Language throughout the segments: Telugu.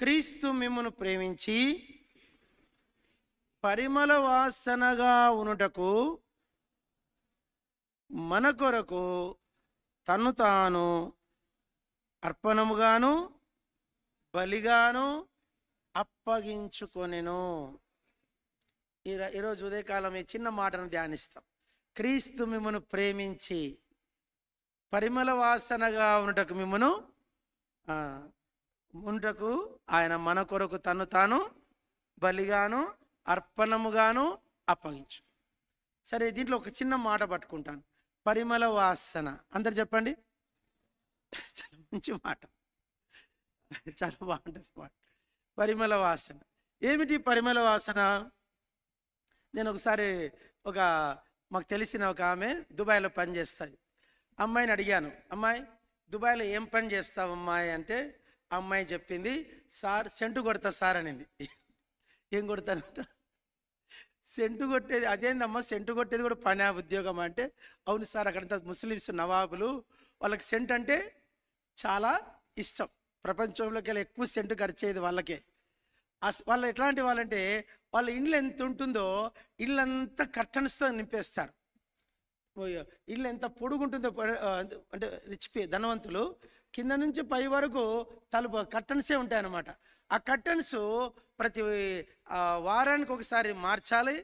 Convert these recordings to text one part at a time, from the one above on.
క్రీస్తు మిమ్మను ప్రేమించి పరిమళ వాసనగా ఉనుటకు మన కొరకు తను తాను అర్పణముగాను బలిగాను అప్పగించుకొనెను ఈరోజు ఉదయకాలం ఈ చిన్న మాటను ధ్యానిస్తాం క్రీస్తు మిమ్మను ప్రేమించి పరిమళ వాసనగా ఉనుటకు మిమ్మను ముండ్రకు ఆయన మన కొరకు తను తాను బలిగాను అర్పణముగాను అప్పగించు సరే దీంట్లో ఒక చిన్న మాట పట్టుకుంటాను పరిమళ వాసన అందరు చెప్పండి చాలా మంచి మాట చాలా బాగుంటుంది మాట పరిమళ వాసన ఏమిటి పరిమళ వాసన నేను ఒకసారి ఒక మాకు తెలిసిన ఒక ఆమె దుబాయ్లో పనిచేస్తుంది అమ్మాయిని అడిగాను అమ్మాయి దుబాయ్లో ఏం పని చేస్తావు అమ్మాయి అంటే అమ్మాయి చెప్పింది సార్ సెంటు కొడతా సార్ అనింది ఏం కొడతానంట సెంటు కొట్టేది అదేందమ్మా సెంటు కొట్టేది కూడా పని ఉద్యోగం అంటే అవును సార్ అక్కడంతా ముస్లిమ్స్ నవాబులు వాళ్ళకి సెంట్ అంటే చాలా ఇష్టం ప్రపంచంలోకి వెళ్ళి ఎక్కువ సెంటు ఖర్చేది వాళ్ళకే వాళ్ళు ఎట్లాంటి వాళ్ళంటే వాళ్ళ ఇండ్లు ఎంత ఉంటుందో ఇల్లంతా కర్టన్స్తో నింపేస్తారు ఇల్లు ఎంత పొడుగుంటుందో అంటే రిచ్ ధనవంతులు కింద నుంచి పై వరకు తలుపు కర్టన్సే ఉంటాయన్నమాట ఆ కర్టన్స్ ప్రతి వారానికి ఒకసారి మార్చాలి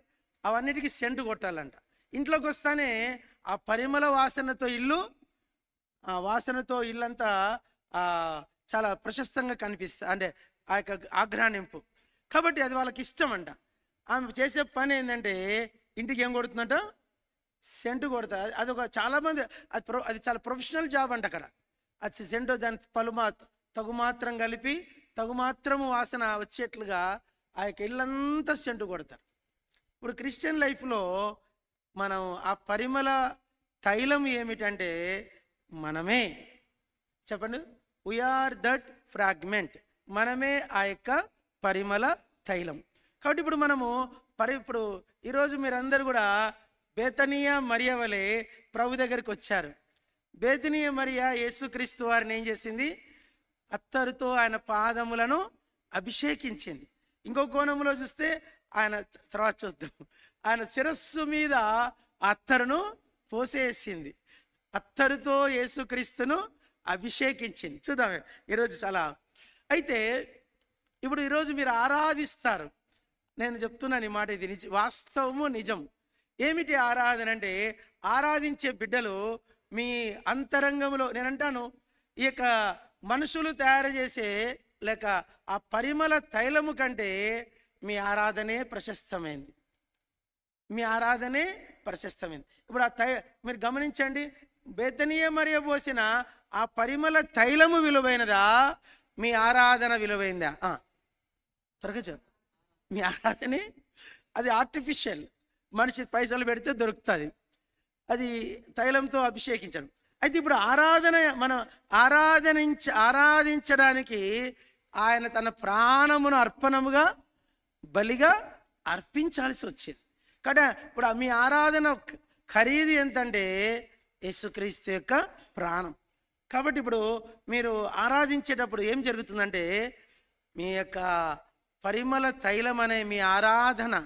అవన్నిటికీ సెంటు కొట్టాలంట ఇంట్లోకి వస్తానే ఆ పరిమళ వాసనతో ఇల్లు ఆ వాసనతో ఇల్లంతా చాలా ప్రశస్తంగా కనిపిస్తా అంటే ఆ యొక్క ఆగ్రహింపు కాబట్టి అది వాళ్ళకి ఇష్టం అంట ఆమె చేసే పని ఏంటంటే ఇంటికి ఏం కొడుతుందంట సెంటు కొడుతుంది అది ఒక చాలామంది అది ప్రొ అది చాలా ప్రొఫెషనల్ జాబ్ అంట అక్కడ అది జెండో దాని పలుమా తగుమాత్రం కలిపి తగుమాత్రము వాసన వచ్చేట్లుగా ఆ యొక్క ఇల్లంతా సెంటు కొడతారు ఇప్పుడు క్రిస్టియన్ లైఫ్లో మనం ఆ పరిమళ తైలం ఏమిటంటే మనమే చెప్పండి వీఆర్ దట్ ఫ్రాగ్మెంట్ మనమే ఆ యొక్క పరిమళ తైలం కాబట్టి ఇప్పుడు మనము పరి ఇప్పుడు ఈరోజు మీరందరూ కూడా బేతనీయ మరియవలే ప్రభు దగ్గరికి వచ్చారు బేతనీయ మరియా యేసుక్రీస్తు వారిని ఏం చేసింది అత్తరుతో ఆయన పాదములను అభిషేకించింది ఇంకో కోణంలో చూస్తే ఆయన తర్వాత చూద్దాం ఆయన శిరస్సు మీద అత్తరును పోసేసింది అత్తరుతో యేసుక్రీస్తును అభిషేకించింది చూద్దాం ఈరోజు చాలా అయితే ఇప్పుడు ఈరోజు మీరు ఆరాధిస్తారు నేను చెప్తున్నాను ఈ మాట ఇది నిజ వాస్తవము నిజం ఏమిటి ఆరాధన అంటే ఆరాధించే బిడ్డలు మీ అంతరంగంలో నేనంటాను ఈ యొక్క మనుషులు తయారు చేసే లేక ఆ పరిమళ తైలము కంటే మీ ఆరాధనే ప్రశస్తమైంది మీ ఆరాధనే ప్రశస్తమైంది ఇప్పుడు ఆ తై మీరు గమనించండి బేతనీయ మరియ పోసిన ఆ పరిమళ తైలము విలువైనదా మీ ఆరాధన విలువైందా త్వరగా చెప్పు మీ ఆరాధనే అది ఆర్టిఫిషియల్ మనిషి పైసలు పెడితే దొరుకుతుంది అది తైలంతో అభిషేకించడం అయితే ఇప్పుడు ఆరాధన మనం ఆరాధనించ ఆరాధించడానికి ఆయన తన ప్రాణమును అర్పణముగా బలిగా అర్పించాల్సి వచ్చింది కదా ఇప్పుడు మీ ఆరాధన ఖరీదు ఎంతంటే యేసుక్రీస్తు యొక్క ప్రాణం కాబట్టి ఇప్పుడు మీరు ఆరాధించేటప్పుడు ఏం జరుగుతుందంటే మీ యొక్క పరిమళ తైలం అనే మీ ఆరాధన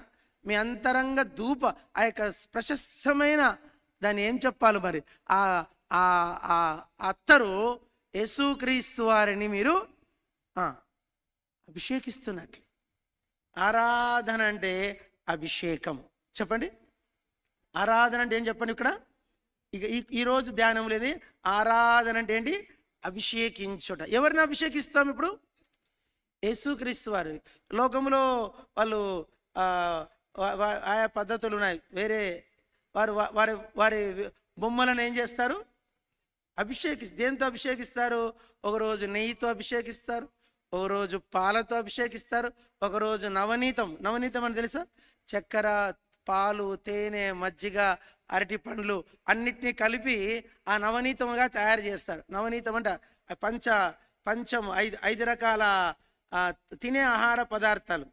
మీ అంతరంగ ధూప ఆ యొక్క ప్రశస్తమైన దాన్ని ఏం చెప్పాలి మరి ఆ అత్తరు యేసుక్రీస్తు వారిని మీరు అభిషేకిస్తున్నట్లు ఆరాధన అంటే అభిషేకము చెప్పండి ఆరాధన అంటే ఏం చెప్పండి ఇక్కడ ఇక ఈరోజు ధ్యానం లేదు ఆరాధన అంటే ఏంటి అభిషేకించుట ఎవరిని అభిషేకిస్తాం ఇప్పుడు యేసుక్రీస్తు వారు లోకంలో వాళ్ళు ఆయా పద్ధతులు ఉన్నాయి వేరే వారు వారి వారి బొమ్మలను ఏం చేస్తారు అభిషేకి దేంతో అభిషేకిస్తారు ఒకరోజు నెయ్యితో అభిషేకిస్తారు ఒకరోజు పాలతో అభిషేకిస్తారు ఒకరోజు నవనీతం నవనీతం అని తెలుసా చక్కెర పాలు తేనె మజ్జిగ అరటి పండ్లు అన్నిటినీ కలిపి ఆ నవనీతముగా తయారు చేస్తారు నవనీతం అంటే పంచ పంచం ఐదు ఐదు రకాల తినే ఆహార పదార్థాలు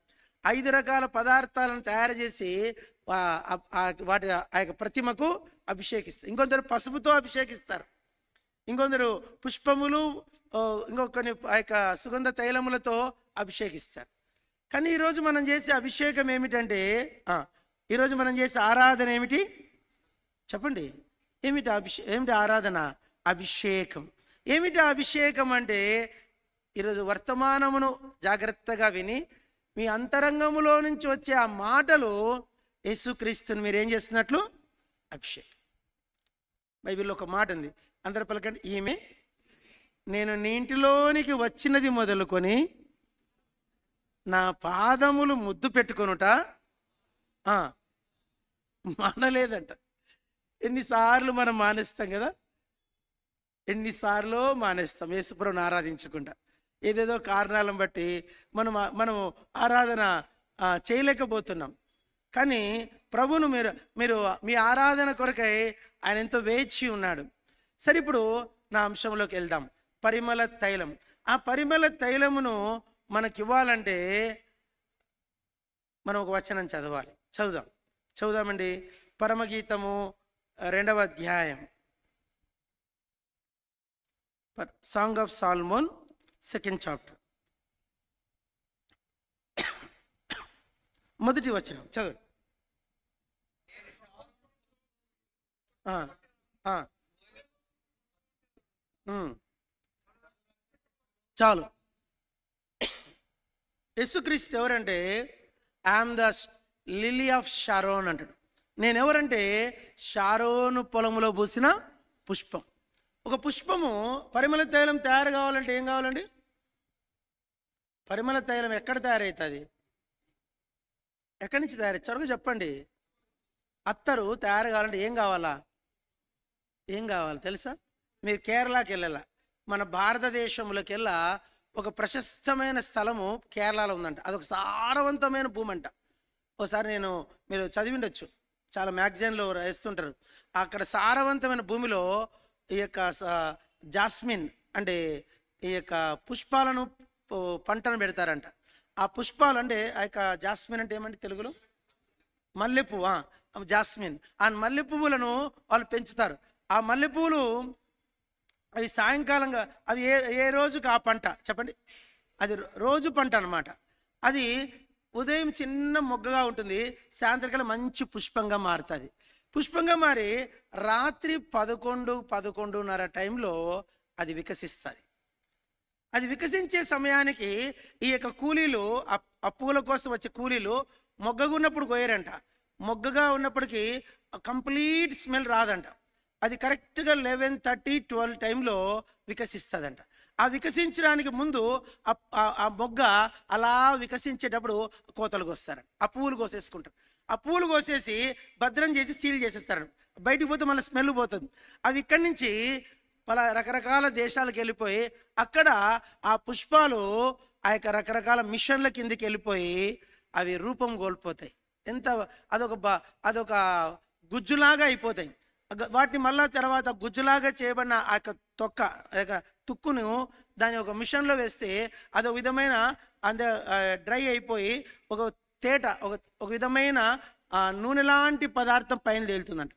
ఐదు రకాల పదార్థాలను తయారు చేసి వాటి ఆ యొక్క ప్రతిమకు అభిషేకిస్తారు ఇంకొందరు పసుపుతో అభిషేకిస్తారు ఇంకొందరు పుష్పములు ఇంకొక కొన్ని ఆ యొక్క సుగంధ తైలములతో అభిషేకిస్తారు కానీ ఈరోజు మనం చేసే అభిషేకం ఏమిటంటే ఈరోజు మనం చేసే ఆరాధన ఏమిటి చెప్పండి ఏమిటి అభిషే ఏమిటి ఆరాధన అభిషేకం ఏమిటి అభిషేకం అంటే ఈరోజు వర్తమానమును జాగ్రత్తగా విని మీ అంతరంగములో నుంచి వచ్చే ఆ మాటలు యేసుక్రీస్తుని మీరు ఏం చేస్తున్నట్లు అభిషేక్ బైబిల్లో ఒక మాట ఉంది అందరు పలకండి ఈమె నేను నీ ఇంటిలోనికి వచ్చినది మొదలుకొని నా పాదములు ముద్దు పెట్టుకొనుట మానలేదంట ఎన్నిసార్లు మనం మానేస్తాం కదా ఎన్నిసార్లు మానేస్తాం యేసుప్రభుని ఆరాధించకుండా ఏదేదో కారణాలను బట్టి మనం మనము ఆరాధన చేయలేకపోతున్నాం కానీ ప్రభును మీరు మీరు మీ ఆరాధన కొరకై ఆయన ఎంతో వేచి ఉన్నాడు సరే ఇప్పుడు నా అంశంలోకి వెళ్దాం పరిమళ తైలం ఆ పరిమళ తైలమును మనకి ఇవ్వాలంటే మనం ఒక వచనం చదవాలి చదుదాం చదుదామండి పరమగీతము రెండవ అధ్యాయం song of Solomon second chapter మొదటి వచనం చదువు చాలు యేసుక్రీస్తు ఎవరంటే I am the lily of Sharon అంటాడు నేను ఎవరంటే షారోను పొలంలో పూసిన పుష్పం ఒక పుష్పము పరిమళ తైలం తయారు కావాలంటే ఏం కావాలండి పరిమళ తైలం ఎక్కడ తయారవుతుంది ఎక్కడి నుంచి తయారు చెప్పండి అత్తరు తయారు కావాలంటే ఏం కావాలా ఏం కావాలి తెలుసా మీరు కేరళకి వెళ్ళాల మన భారతదేశంలోకెల్లా ఒక ప్రశస్తమైన స్థలము కేరళలో ఉందంట అదొక సారవంతమైన భూమి అంట ఒకసారి నేను మీరు చదివిండొచ్చు చాలా మ్యాగజైన్లో వేస్తుంటారు అక్కడ సారవంతమైన భూమిలో ఈ యొక్క జాస్మిన్ అంటే ఈ యొక్క పుష్పాలను పంటను పెడతారంట ఆ పుష్పాలు అంటే ఆ యొక్క జాస్మిన్ అంటే ఏమంటే తెలుగులో మల్లెపువ్వు జాస్మిన్ ఆ మల్లెపువ్వులను వాళ్ళు పెంచుతారు ఆ మల్లెపూలు అవి సాయంకాలంగా అవి ఏ ఏ రోజుకి ఆ పంట చెప్పండి అది రోజు పంట అనమాట అది ఉదయం చిన్న మొగ్గగా ఉంటుంది సాయంత్రకాలం మంచి పుష్పంగా మారుతుంది పుష్పంగా మారి రాత్రి పదకొండు పదకొండున్నర టైంలో అది వికసిస్తుంది అది వికసించే సమయానికి ఈ యొక్క కూలీలు ఆ పూల కోసం వచ్చే కూలీలు మొగ్గగా ఉన్నప్పుడు కోయరంట మొగ్గగా ఉన్నప్పటికీ కంప్లీట్ స్మెల్ రాదంట అది కరెక్ట్గా లెవెన్ థర్టీ ట్వెల్వ్ టైంలో వికసిస్తుందంట ఆ వికసించడానికి ముందు ఆ మొగ్గ అలా వికసించేటప్పుడు కోతలు కోస్తారు ఆ పువ్వులు కోసేసుకుంటారు ఆ పూలు కోసేసి భద్రం చేసి సీల్ చేసేస్తారు బయటికి పోతే మళ్ళీ స్మెల్ పోతుంది అవి ఇక్కడి నుంచి పలా రకరకాల దేశాలకు వెళ్ళిపోయి అక్కడ ఆ పుష్పాలు ఆ యొక్క రకరకాల మిషన్ల కిందకి వెళ్ళిపోయి అవి రూపం కోల్పోతాయి ఎంత అదొక బా అదొక గుజ్జులాగా అయిపోతాయి వాటిని మళ్ళా తర్వాత గుజ్జులాగా చేయబడిన ఆ యొక్క తొక్క తుక్కును దాని ఒక మిషన్లో వేస్తే అదొక విధమైన అంత డ్రై అయిపోయి ఒక తేట ఒక ఒక విధమైన నూనె లాంటి పదార్థం పైన తేలుతుందంట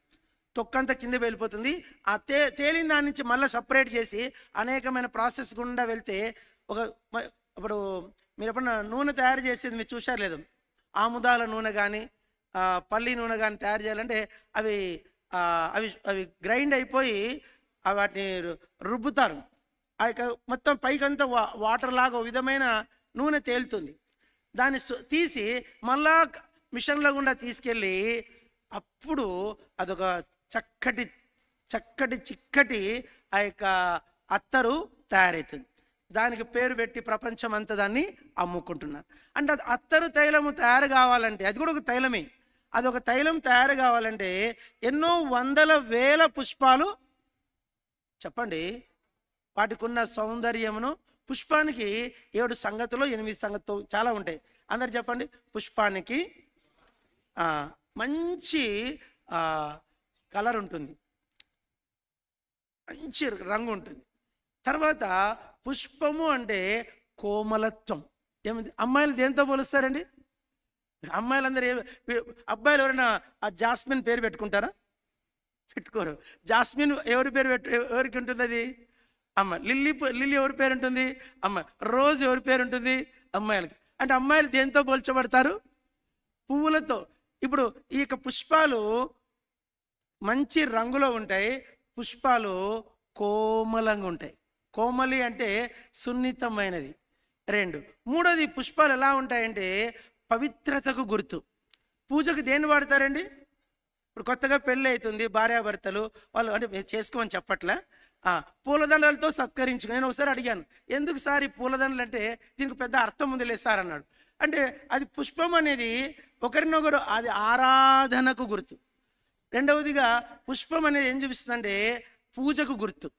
తొక్కంతా కింద వెళ్ళిపోతుంది ఆ తే తేలిన దాని నుంచి మళ్ళీ సపరేట్ చేసి అనేకమైన ప్రాసెస్ గుండా వెళ్తే ఒక ఇప్పుడు మీరు ఎప్పుడన్నా నూనె తయారు చేసేది మీరు చూసారు లేదు ఆముదాల నూనె కానీ పల్లి నూనె కానీ తయారు చేయాలంటే అవి అవి అవి గ్రైండ్ అయిపోయి వాటిని రుబ్బుతారు ఆ యొక్క మొత్తం పైకంతా వా వాటర్ లాగా విధమైన నూనె తేలుతుంది దాన్ని తీసి మళ్ళా మిషన్లో గుండా తీసుకెళ్ళి అప్పుడు అదొక చక్కటి చక్కటి చిక్కటి ఆ యొక్క అత్తరు తయారవుతుంది దానికి పేరు పెట్టి ప్రపంచం అంతా దాన్ని అమ్ముకుంటున్నారు అంటే అత్తరు తైలము తయారు కావాలంటే అది కూడా ఒక తైలమే అదొక తైలం తయారు కావాలంటే ఎన్నో వందల వేల పుష్పాలు చెప్పండి వాటికున్న సౌందర్యమును పుష్పానికి ఏడు సంగతులు ఎనిమిది సంగతులు చాలా ఉంటాయి అందరు చెప్పండి పుష్పానికి మంచి కలర్ ఉంటుంది మంచి రంగు ఉంటుంది తర్వాత పుష్పము అంటే కోమలత్వం ఏమిది అమ్మాయిలు దేంతో పోలుస్తారండి అమ్మాయిలందరూ ఏ అబ్బాయిలు ఎవరైనా ఆ జాస్మిన్ పేరు పెట్టుకుంటారా పెట్టుకోరు జాస్మిన్ ఎవరి పేరు పెట్టు ఎవరికి ఉంటుంది అది అమ్మ లిల్లీ లిల్లీ ఎవరి పేరు ఉంటుంది అమ్మ రోజు ఎవరి పేరు ఉంటుంది అమ్మాయిలకి అంటే అమ్మాయిలు దేంతో పోల్చబడతారు పువ్వులతో ఇప్పుడు ఈ యొక్క పుష్పాలు మంచి రంగులో ఉంటాయి పుష్పాలు కోమలంగా ఉంటాయి కోమలి అంటే సున్నితమైనది రెండు మూడోది పుష్పాలు ఎలా ఉంటాయంటే పవిత్రతకు గుర్తు పూజకు దేన్ని వాడతారండి ఇప్పుడు కొత్తగా పెళ్ళి అవుతుంది భార్యాభర్తలు వాళ్ళు అంటే చేసుకోమని చెప్పట్లే పూలదండలతో సత్కరించుకు నేను ఒకసారి అడిగాను ఎందుకు సార్ ఈ పూలదండలు అంటే దీనికి పెద్ద అర్థం ఉంది లేదు సార్ అన్నాడు అంటే అది పుష్పం అనేది ఒకరినొకరు అది ఆరాధనకు గుర్తు రెండవదిగా పుష్పం అనేది ఏం చూపిస్తుందంటే పూజకు గుర్తు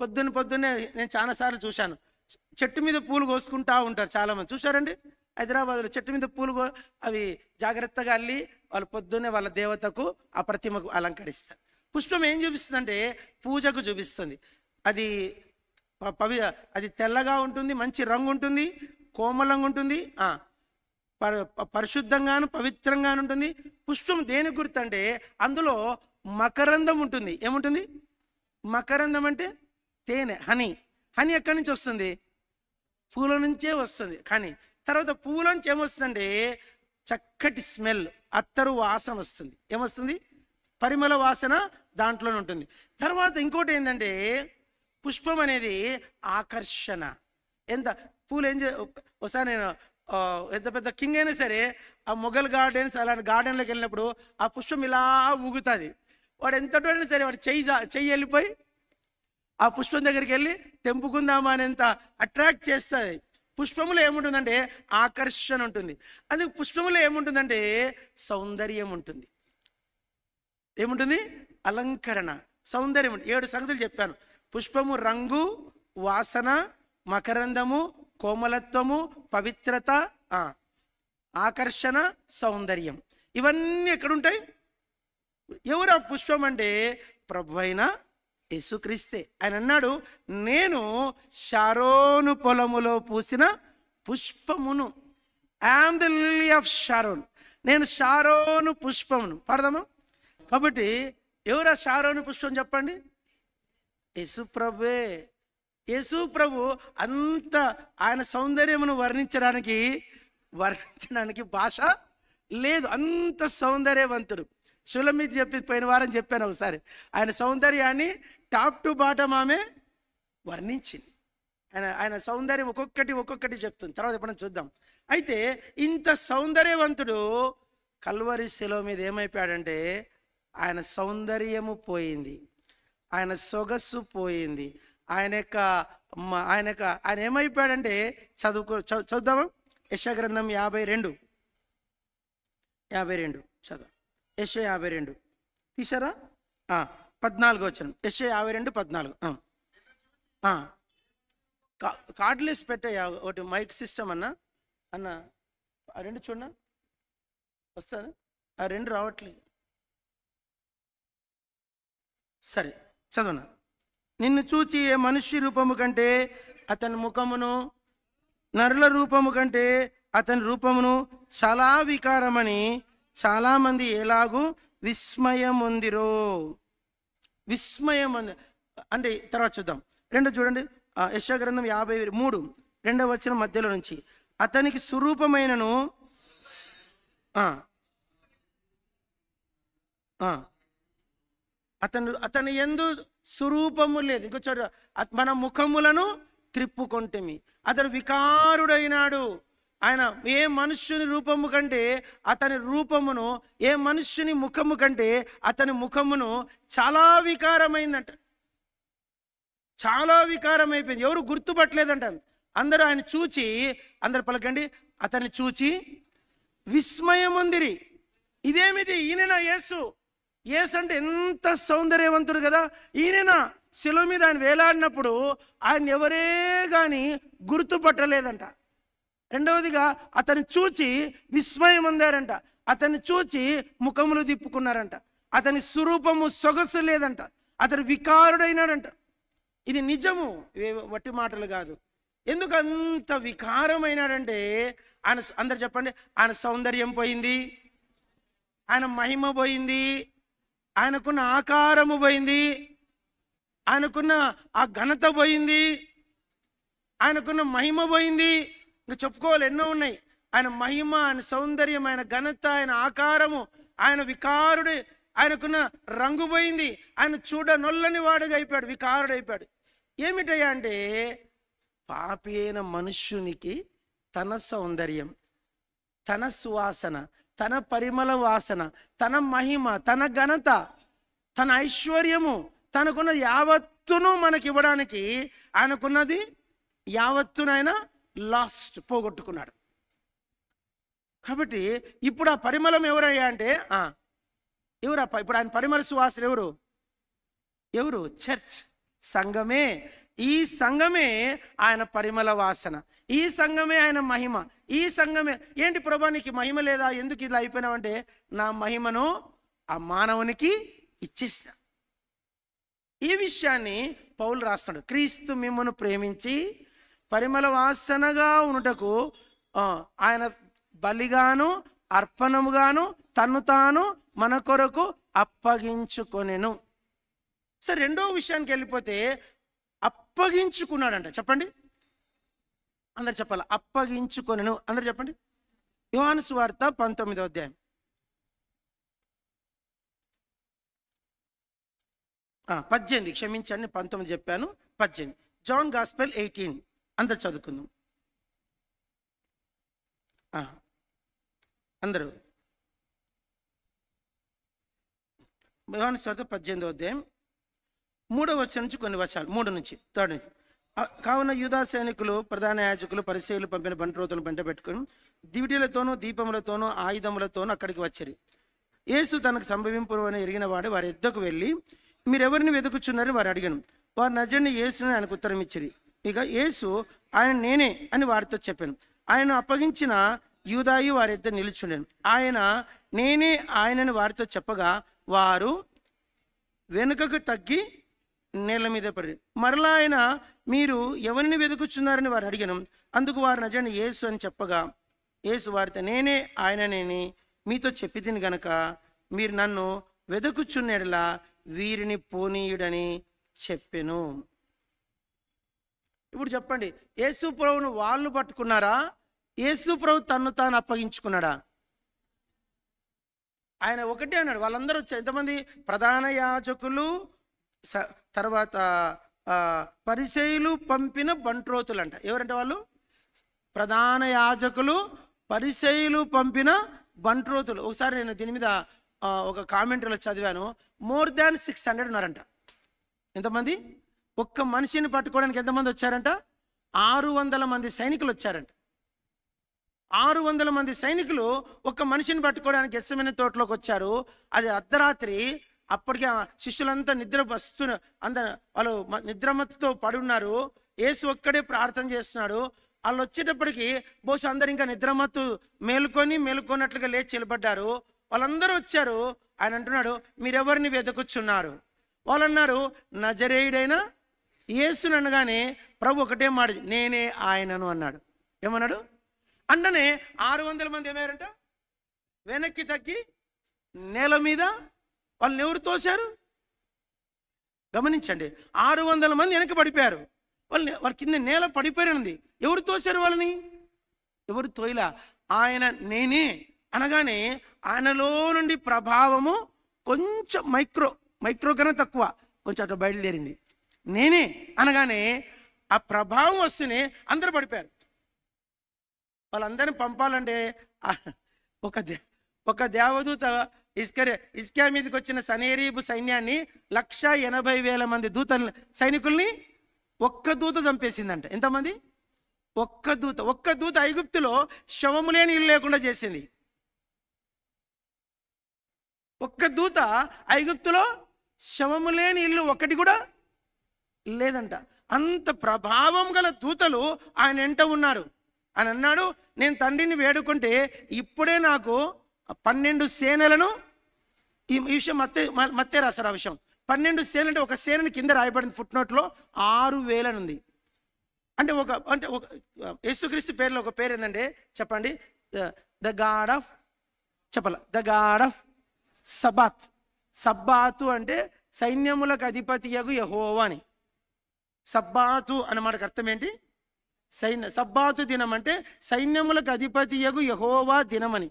పొద్దున్న పొద్దున్నే నేను చాలాసార్లు చూశాను చెట్టు మీద పూలు కోసుకుంటా ఉంటారు చాలామంది చూశారండి హైదరాబాద్లో చెట్టు మీద పూలు అవి జాగ్రత్తగా అల్లి వాళ్ళు పొద్దున్నే వాళ్ళ దేవతకు ఆ ప్రతిమకు అలంకరిస్తారు పుష్పం ఏం చూపిస్తుందంటే పూజకు చూపిస్తుంది అది పవి అది తెల్లగా ఉంటుంది మంచి రంగు ఉంటుంది కోమలంగా ఉంటుంది పరిశుద్ధంగాను పవిత్రంగాను ఉంటుంది పుష్పం దేని గుర్తు అంటే అందులో మకరందం ఉంటుంది ఏముంటుంది మకరందం అంటే తేనె హనీ హనీ ఎక్కడి నుంచి వస్తుంది పూల నుంచే వస్తుంది కానీ తర్వాత పువ్వులోంచి ఏమొస్తుందంటే చక్కటి స్మెల్ అత్తరు వాసన వస్తుంది ఏమొస్తుంది పరిమళ వాసన దాంట్లోనే ఉంటుంది తర్వాత ఇంకోటి ఏంటంటే పుష్పం అనేది ఆకర్షణ ఎంత పూలు ఏం చే ఒకసారి నేను ఎంత పెద్ద కింగ్ అయినా సరే ఆ మొఘల్ గార్డెన్స్ అలాంటి గార్డెన్లోకి వెళ్ళినప్పుడు ఆ పుష్పం ఇలా ఊగుతుంది వాడు అయినా సరే వాడు చెయ్యి చెయ్యి వెళ్ళిపోయి ఆ పుష్పం దగ్గరికి వెళ్ళి తెంపుకుందామా అని ఎంత అట్రాక్ట్ చేస్తుంది పుష్పములో ఏముంటుందంటే ఆకర్షణ ఉంటుంది అందుకు పుష్పములో ఏముంటుందంటే సౌందర్యం ఉంటుంది ఏముంటుంది అలంకరణ సౌందర్యం ఏడు సంగతులు చెప్పాను పుష్పము రంగు వాసన మకరందము కోమలత్వము పవిత్రత ఆకర్షణ సౌందర్యం ఇవన్నీ ఎక్కడుంటాయి ఎవరు ఆ పుష్పం అంటే ప్రభు అయిన యేసుక్రీస్తే ఆయన అన్నాడు నేను షారోను పొలములో పూసిన పుష్పమును am the lily of Sharon నేను షారోను పుష్పమును పడదాము కాబట్టి ఎవరా షారోను పుష్పం చెప్పండి యేసుప్రభే యేసు ప్రభు అంత ఆయన సౌందర్యమును వర్ణించడానికి వర్ణించడానికి భాష లేదు అంత సౌందర్యవంతుడు శులమితి చెప్పి పోయిన వారం చెప్పాను ఒకసారి ఆయన సౌందర్యాన్ని టాప్ టు బాటమ్ ఆమె వర్ణించింది ఆయన ఆయన సౌందర్యం ఒక్కొక్కటి ఒక్కొక్కటి చెప్తుంది తర్వాత ఎప్పుడైనా చూద్దాం అయితే ఇంత సౌందర్యవంతుడు కల్వరి శిలో మీద ఏమైపోయాడంటే ఆయన సౌందర్యము పోయింది ఆయన సొగస్సు పోయింది ఆయన యొక్క ఆయన యొక్క ఆయన ఏమైపోయాడంటే చదువుకో చదువుదామా యశగ్రంథం యాభై రెండు యాభై రెండు చదువు యశ యాభై రెండు తీసారా పద్నాలుగు వచ్చిన ఎస్ఏ యాభై రెండు పద్నాలుగు కార్డ్లెస్ పెట్టే ఒకటి మైక్ సిస్టమ్ అన్న అన్న ఆ రెండు చూడన్నా వస్తుంది ఆ రెండు రావట్లేదు సరే చదవనా నిన్ను చూచి ఏ మనిషి రూపము కంటే అతని ముఖమును నరుల రూపము కంటే అతని రూపమును చాలా వికారమని చాలామంది ఎలాగూ విస్మయం ఉందిరో విస్మయం అని అంటే తర్వాత చూద్దాం రెండో చూడండి యశాగ్రంథం యాభై మూడు రెండవ వచ్చిన మధ్యలో నుంచి అతనికి స్వరూపమైనను అతను అతని ఎందు స్వరూపము లేదు ఇంకో మన ముఖములను త్రిప్పుకొంటమి అతడు వికారుడైనాడు ఆయన ఏ మనుష్యుని రూపము కంటే అతని రూపమును ఏ మనుష్యుని ముఖము కంటే అతని ముఖమును చాలా వికారమైందంట చాలా వికారమైపోయింది ఎవరు గుర్తుపట్టలేదంట అందరూ ఆయన చూచి అందరు పలకండి అతన్ని చూచి విస్మయముందిరి ఇదేమిటి ఈయననా యేసు యేసు అంటే ఎంత సౌందర్యవంతుడు కదా ఈయననా శిలో మీద ఆయన వేలాడినప్పుడు ఆయన ఎవరే కానీ గుర్తుపట్టలేదంట రెండవదిగా అతను చూచి విస్మయం అందారంట అతన్ని చూచి ముఖములు తిప్పుకున్నారంట అతని స్వరూపము సొగసు లేదంట అతడు వికారుడైనాడంట ఇది నిజము వట్టి మాటలు కాదు ఎందుకు అంత వికారమైనాడంటే ఆయన అందరు చెప్పండి ఆయన సౌందర్యం పోయింది ఆయన మహిమ పోయింది ఆయనకున్న ఆకారము పోయింది ఆయనకున్న ఆ ఘనత పోయింది ఆయనకున్న మహిమ పోయింది ఇంకా చెప్పుకోవాలి ఎన్నో ఉన్నాయి ఆయన మహిమ ఆయన సౌందర్యం ఆయన ఘనత ఆయన ఆకారము ఆయన వికారుడు ఆయనకున్న రంగు పోయింది ఆయన చూడ నొల్లని వాడుగా అయిపోయాడు వికారుడు అయిపోయాడు ఏమిటయ్యా అంటే పాపి అయిన మనుష్యునికి తన సౌందర్యం తన సువాసన తన పరిమళ వాసన తన మహిమ తన ఘనత తన ఐశ్వర్యము తనకున్న యావత్తును మనకి ఇవ్వడానికి ఆయనకున్నది యావత్తునైనా లాస్ట్ పోగొట్టుకున్నాడు కాబట్టి ఇప్పుడు ఆ పరిమళం ఎవరయ్యా అంటే ఎవరు ఇప్పుడు ఆయన పరిమళ సువాసన ఎవరు ఎవరు చర్చ్ సంఘమే ఈ సంఘమే ఆయన పరిమళ వాసన ఈ సంఘమే ఆయన మహిమ ఈ సంఘమే ఏంటి ప్రభా నీకు మహిమ లేదా ఎందుకు ఇలా అయిపోయినావంటే నా మహిమను ఆ మానవునికి ఇచ్చేసిన ఈ విషయాన్ని పౌలు రాస్తాడు క్రీస్తు మిమ్మను ప్రేమించి పరిమళ వాసనగా ఉన్నటకు ఆయన బలిగాను అర్పణముగాను తను తాను మన కొరకు అప్పగించుకొనెను సరే రెండో విషయానికి వెళ్ళిపోతే అప్పగించుకున్నాడంట చెప్పండి అందరు చెప్పాలి అప్పగించుకొనెను అందరు చెప్పండి యువానుసు వార్త పంతొమ్మిదో అధ్యాయం పద్దెనిమిది క్షమించండి పంతొమ్మిది చెప్పాను పద్దెనిమిది జాన్ గాస్పెల్ ఎయిటీన్ అంత చదువుకుందాం అందరూ భగవాన్ స్వార్థ పద్దెనిమిదో అధ్యాయం మూడో వచ్చ నుంచి కొన్ని వర్షాలు మూడు నుంచి థర్డ్ నుంచి కావున యూధా సైనికులు ప్రధాన యాజకులు పరిశీలు పంపిన బంట్రోతులను బంట పెట్టుకుని దివిటీలతోనూ దీపములతోనూ ఆయుధములతోనూ అక్కడికి వచ్చారు యేసు తనకు సంభవింపు ఎరిగిన వాడు వారి ఎద్దకు వెళ్ళి మీరెవరిని వెతుకుచున్నారని వారు అడిగాను వారు నజర్ని యేసుని ఆయనకు ఉత్తరం ఇచ్చిరి ఇక యేసు ఆయన నేనే అని వారితో చెప్పాను ఆయన అప్పగించిన యూదాయి వారిద్దరు నిలుచుండెను ఆయన నేనే ఆయనని వారితో చెప్పగా వారు వెనుకకు తగ్గి నేల మీద పడి మరలా ఆయన మీరు ఎవరిని వెతుకుచున్నారని వారు అడిగాను అందుకు వారు నజండి యేసు అని చెప్పగా యేసు వారితో నేనే ఆయననేని మీతో చెప్పి తిని గనక మీరు నన్ను వెతుకుచున్నడలా వీరిని పోనీయుడని చెప్పెను ఇప్పుడు చెప్పండి యేసు ప్రభును వాళ్ళు పట్టుకున్నారా యేసు ప్రభు తాను అప్పగించుకున్నాడా ఆయన ఒకటే అన్నాడు వాళ్ళందరూ ఎంతమంది ప్రధాన యాచకులు తర్వాత పరిసయులు పంపిన బంట్రోతులు అంట ఎవరంటే వాళ్ళు ప్రధాన యాజకులు పరిసయులు పంపిన బంట్రోతులు ఒకసారి నేను దీని మీద ఒక కామెంటరీలో చదివాను మోర్ దాన్ సిక్స్ హండ్రెడ్ ఉన్నారంట ఎంతమంది ఒక్క మనిషిని పట్టుకోవడానికి ఎంతమంది వచ్చారంట ఆరు వందల మంది సైనికులు వచ్చారంట ఆరు వందల మంది సైనికులు ఒక్క మనిషిని పట్టుకోవడానికి ఎస్సమైన తోటలోకి వచ్చారు అది అర్ధరాత్రి అప్పటికే శిష్యులంతా నిద్ర వస్తున్న అందరు వాళ్ళు నిద్రమతో పడి ఉన్నారు ఏసు ఒక్కడే ప్రార్థన చేస్తున్నాడు వాళ్ళు వచ్చేటప్పటికి బహుశా అందరు ఇంకా నిద్రమత్తు మేలుకొని మేలుకొన్నట్లుగా లేచి నిలబడ్డారు వాళ్ళందరూ వచ్చారు ఆయన అంటున్నాడు మీరెవరిని వాళ్ళు వాళ్ళన్నారు నజరేయుడైనా ఏసుని అనగానే ప్రభు ఒకటే మాట నేనే ఆయనను అన్నాడు ఏమన్నాడు అంటనే ఆరు వందల మంది ఏమయ్యారంట వెనక్కి తగ్గి నేల మీద వాళ్ళని ఎవరు తోశారు గమనించండి ఆరు వందల మంది వెనక పడిపోయారు వాళ్ళు వాళ్ళ కింద నేల పడిపోయినది ఎవరు తోశారు వాళ్ళని ఎవరు తోయిలా ఆయన నేనే అనగానే ఆయనలో నుండి ప్రభావము కొంచెం మైక్రో మైక్రో కన్నా తక్కువ కొంచెం అక్కడ బయలుదేరింది నేనే అనగానే ఆ ప్రభావం వస్తూనే అందరు పడిపోయారు వాళ్ళందరిని పంపాలంటే ఒక దే ఒక దేవదూత ఇస్కరే ఇస్కా మీదకి వచ్చిన సనేరీబు సైన్యాన్ని లక్ష ఎనభై వేల మంది దూతల్ని సైనికుల్ని ఒక్క దూత చంపేసిందంట ఎంతమంది ఒక్క దూత ఒక్క దూత ఐగుప్తులో శవము లేని ఇల్లు లేకుండా చేసింది ఒక్క దూత ఐగుప్తులో శవము లేని ఇల్లు ఒకటి కూడా లేదంట అంత ప్రభావం గల దూతలు ఆయన ఎంట ఉన్నారు అని అన్నాడు నేను తండ్రిని వేడుకుంటే ఇప్పుడే నాకు పన్నెండు సేనలను ఈ విషయం మత్తే మత్తే రాశారు ఆ విషయం పన్నెండు సేనలు అంటే ఒక సేనని కింద రాయబడింది ఫుట్ నోట్లో ఆరు ఉంది అంటే ఒక అంటే ఒక యేసుక్రీస్తు పేరులో ఒక పేరు ఏంటంటే చెప్పండి ద గాడ్ ఆఫ్ చెప్పాల ద గాడ్ ఆఫ్ సబాత్ సబ్బాతు అంటే సైన్యములకు అధిపతియగు యహోవా అని సబ్బాతు అన్నమాటకు అర్థం ఏంటి సైన్య సబ్బాతు దినం అంటే సైన్యములకు యగు యహోవా దినమని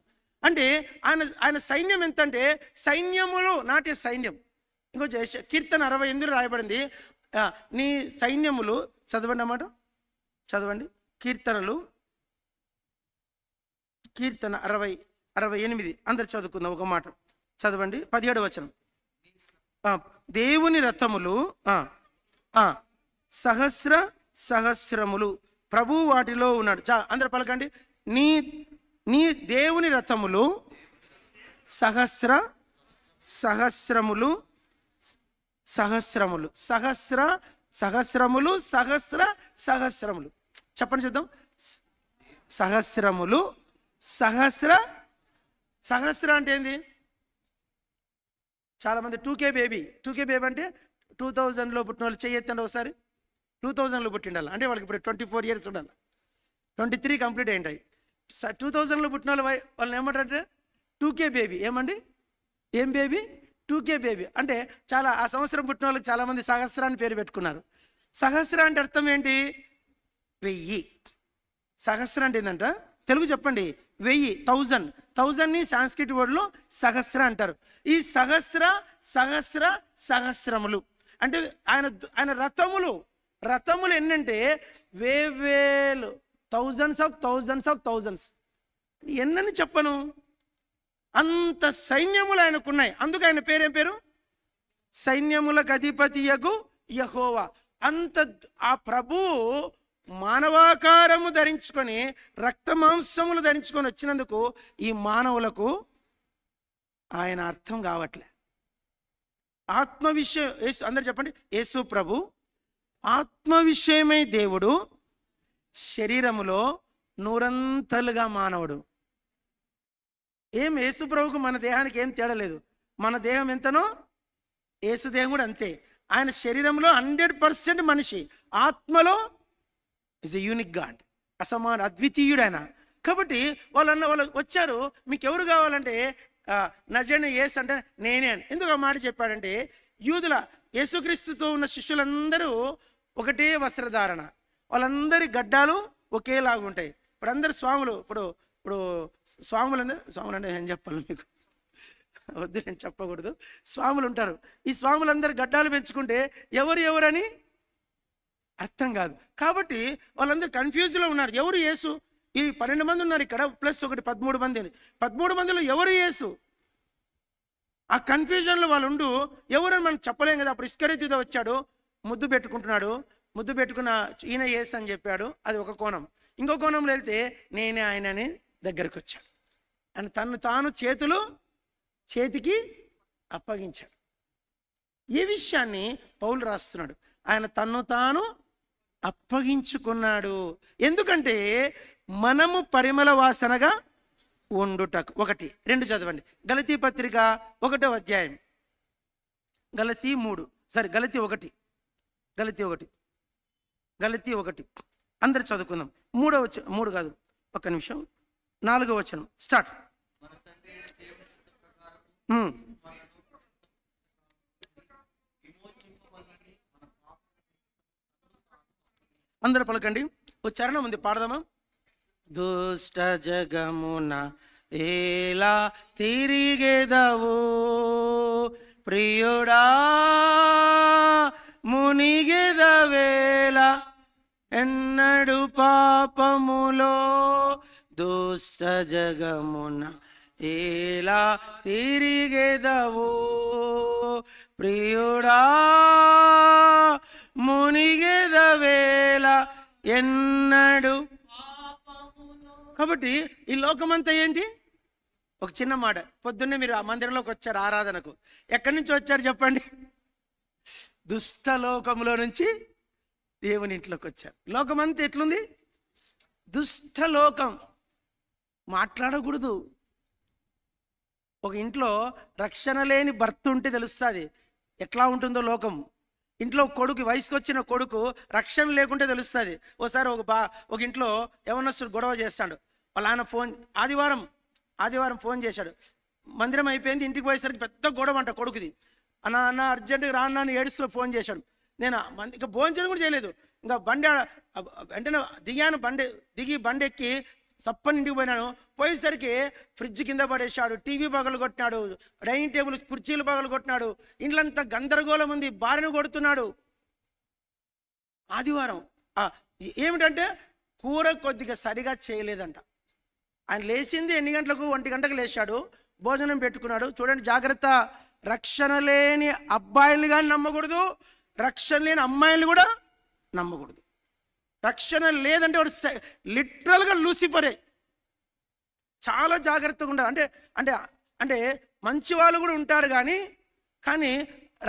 అంటే ఆయన ఆయన సైన్యం ఎంతంటే సైన్యములు నాటి సైన్యం ఇంకో కీర్తన అరవై ఎనిమిది రాయబడింది నీ సైన్యములు చదవండి అన్నమాట చదవండి కీర్తనలు కీర్తన అరవై అరవై ఎనిమిది అందరు చదువుకుందాం ఒక మాట చదవండి పదిహేడు వచనం దేవుని రథములు సహస్ర సహస్రములు ప్రభు వాటిలో ఉన్నాడు చా అందరు పలకండి నీ నీ దేవుని రథములు సహస్ర సహస్రములు సహస్రములు సహస్ర సహస్రములు సహస్ర సహస్రములు చెప్పండి చూద్దాం సహస్రములు సహస్ర సహస్ర అంటే ఏంది చాలామంది టూకే బేబీ టూకే బేబీ అంటే టూ థౌజండ్లో పుట్టిన వాళ్ళు చెయ్యెత్తండి ఒకసారి టూ థౌజండ్లో పుట్టి ఉండాలి అంటే వాళ్ళకి ఇప్పుడు ట్వంటీ ఫోర్ ఇయర్స్ ఉండాలి ట్వంటీ త్రీ కంప్లీట్ అయ్యింటాయి టూ థౌజండ్లో పుట్టిన వాళ్ళు వాళ్ళని ఏమంటారంటే టూకే బేబీ ఏమండి ఏం బేబీ టూకే బేబీ అంటే చాలా ఆ సంవత్సరం పుట్టిన వాళ్ళకి చాలామంది సహస్రాన్ని పేరు పెట్టుకున్నారు సహస్ర అంటే అర్థం ఏంటి వెయ్యి సహస్ర అంటే ఏంటంట తెలుగు చెప్పండి వెయ్యి థౌజండ్ థౌజండ్ని సాంస్క్రిట్ వర్డ్లో సహస్ర అంటారు ఈ సహస్ర సహస్ర సహస్రములు అంటే ఆయన ఆయన రథములు రథములు ఎన్నంటే వేవేలు thousands of thousands of thousands ఎన్నని చెప్పను అంత సైన్యములు ఆయనకు ఉన్నాయి అందుకు ఆయన పేరేం పేరు సైన్యములకు యగు యహోవా అంత ఆ ప్రభు మానవాకారము ధరించుకొని రక్త మాంసములు ధరించుకొని వచ్చినందుకు ఈ మానవులకు ఆయన అర్థం కావట్లే ఆత్మ విషయం అందరు చెప్పండి యేసు ప్రభు ఆత్మ విషయమై దేవుడు శరీరములో నూరంతలుగా మానవుడు ఏం యేసుప్రభుకు మన దేహానికి ఏం తేడా లేదు మన దేహం ఎంతనో యేసుదేహం కూడా అంతే ఆయన శరీరంలో హండ్రెడ్ పర్సెంట్ మనిషి ఆత్మలో ఇస్ ఎ యూనిక్ గాడ్ అసమాన అద్వితీయుడు ఆయన కాబట్టి వాళ్ళన్న వాళ్ళు వచ్చారు మీకు ఎవరు కావాలంటే నజన్ యేసు అంటే నేనే అని ఎందుకు ఆ మాట చెప్పాడంటే యూదుల యేసుక్రీస్తుతో ఉన్న శిష్యులందరూ ఒకటే వస్త్రధారణ వాళ్ళందరి గడ్డాలు ఒకేలాగా ఉంటాయి ఇప్పుడు అందరు స్వాములు ఇప్పుడు ఇప్పుడు స్వాములు స్వాములు అంటే ఏం చెప్పాలి మీకు వద్దు నేను చెప్పకూడదు స్వాములు ఉంటారు ఈ స్వాములందరూ గడ్డాలు పెంచుకుంటే ఎవరు ఎవరని అర్థం కాదు కాబట్టి వాళ్ళందరూ కన్ఫ్యూజ్లో ఉన్నారు ఎవరు యేసు ఈ పన్నెండు మంది ఉన్నారు ఇక్కడ ప్లస్ ఒకటి పదమూడు మంది పదమూడు మందిలో ఎవరు యేసు ఆ కన్ఫ్యూజన్లో వాళ్ళు ఉండు ఎవరని మనం చెప్పలేం కదా అప్పుడు ఇస్కరితుద వచ్చాడు ముద్దు పెట్టుకుంటున్నాడు ముద్దు పెట్టుకున్న ఈయన ఏస్ అని చెప్పాడు అది ఒక కోణం ఇంకో కోణంలో వెళ్తే నేనే ఆయనని దగ్గరకు వచ్చాడు అని తను తాను చేతులు చేతికి అప్పగించాడు ఈ విషయాన్ని పౌలు రాస్తున్నాడు ఆయన తన్ను తాను అప్పగించుకున్నాడు ఎందుకంటే మనము పరిమళ వాసనగా ఉండుటకు ఒకటి రెండు చదవండి గలతీ పత్రిక ఒకటో అధ్యాయం గలతీ మూడు సరే గలతీ ఒకటి గలతి ఒకటి గలతి ఒకటి అందరు చదువుకుందాం మూడో వచ్చ మూడు కాదు ఒక్క నిమిషం నాలుగో వచనం స్టార్ట్ అందరూ పలకండి ఒక చరణం ఉంది పాడదామా దుష్ట జగమున ఎలా తిరిగేదవో ప్రియుడా మునిగిద వేళ ఎన్నడు పాపములో దోస్త జగమున ఎలా తిరిగెదవు ప్రియుడా మునిగెద వేళ ఎన్నడు కాబట్టి ఈ లోకమంతా ఏంటి ఒక చిన్న మాట పొద్దున్నే మీరు ఆ మందిరంలోకి వచ్చారు ఆరాధనకు ఎక్కడి నుంచి వచ్చారు చెప్పండి దుష్టలోకములో నుంచి దేవుని ఇంట్లోకి వచ్చారు లోకం అంతా ఎట్లుంది దుష్టలోకం మాట్లాడకూడదు ఒక ఇంట్లో రక్షణ లేని భర్త ఉంటే తెలుస్తుంది ఎట్లా ఉంటుందో లోకం ఇంట్లో కొడుకు వయసుకు వచ్చిన కొడుకు రక్షణ లేకుంటే తెలుస్తుంది ఓసారి ఒక బా ఒక ఇంట్లో ఎవరినొస్తాడు గొడవ చేస్తాడు వాళ్ళ ఆయన ఫోన్ ఆదివారం ఆదివారం ఫోన్ చేశాడు మందిరం అయిపోయింది ఇంటికి పోయేసరికి పెద్ద గొడవ అంట కొడుకుది అన్నా అన్న అర్జెంటుగా రా అన్న ఏడుస్తూ ఫోన్ చేశాడు నేను ఇంకా భోజనం కూడా చేయలేదు ఇంకా బండి వెంటనే దిగాను బండి దిగి బండి ఎక్కి సప్పని ఇంటికి పోయినాను పోయేసరికి ఫ్రిడ్జ్ కింద పడేశాడు టీవీ పగలు కొట్టినాడు డైనింగ్ టేబుల్ కుర్చీలు పగలు కొట్టినాడు ఇంట్లంతా గందరగోళం ఉంది భార్యను కొడుతున్నాడు ఆదివారం ఏమిటంటే కూర కొద్దిగా సరిగా చేయలేదంట ఆయన లేచింది ఎన్ని గంటలకు ఒంటి గంటకు లేచాడు భోజనం పెట్టుకున్నాడు చూడండి జాగ్రత్త రక్షణ లేని అబ్బాయిలు కానీ నమ్మకూడదు రక్షణ లేని అమ్మాయిలు కూడా నమ్మకూడదు రక్షణ లేదంటే వాడు లిటరల్గా లూసిఫరే చాలా జాగ్రత్తగా ఉండాలి అంటే అంటే అంటే మంచి వాళ్ళు కూడా ఉంటారు కానీ కానీ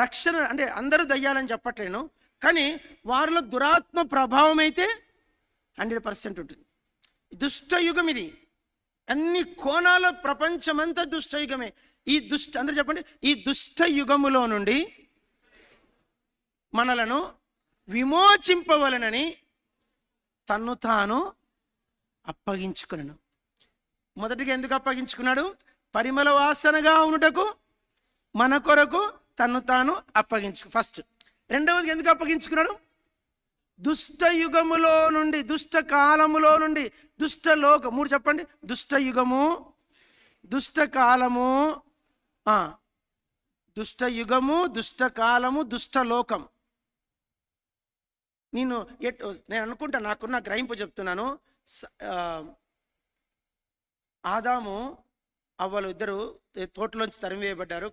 రక్షణ అంటే అందరూ దయ్యాలని చెప్పట్లేను కానీ వారిలో దురాత్మ ప్రభావం అయితే హండ్రెడ్ పర్సెంట్ ఉంటుంది దుష్టయుగం ఇది అన్ని కోణాల ప్రపంచమంతా దుష్టయుగమే ఈ దుష్ట అందరూ చెప్పండి ఈ దుష్ట యుగములో నుండి మనలను విమోచింపవలనని తన్ను తాను అప్పగించుకున్నాను మొదటిగా ఎందుకు అప్పగించుకున్నాడు పరిమళ వాసనగా ఉండటకు మన కొరకు తను తాను అప్పగించు ఫస్ట్ రెండవది ఎందుకు అప్పగించుకున్నాడు దుష్ట యుగములో నుండి దుష్ట కాలములో నుండి దుష్ట లోక మూడు చెప్పండి దుష్ట యుగము దుష్ట కాలము దుష్టయుగము దుష్టకాలము దుష్టలోకం నేను ఎటు నేను అనుకుంటా నాకున్న గ్రహింపు చెప్తున్నాను ఆదాము అవ్వలు ఇద్దరు తోటలోంచి తరిమివేయబడ్డారు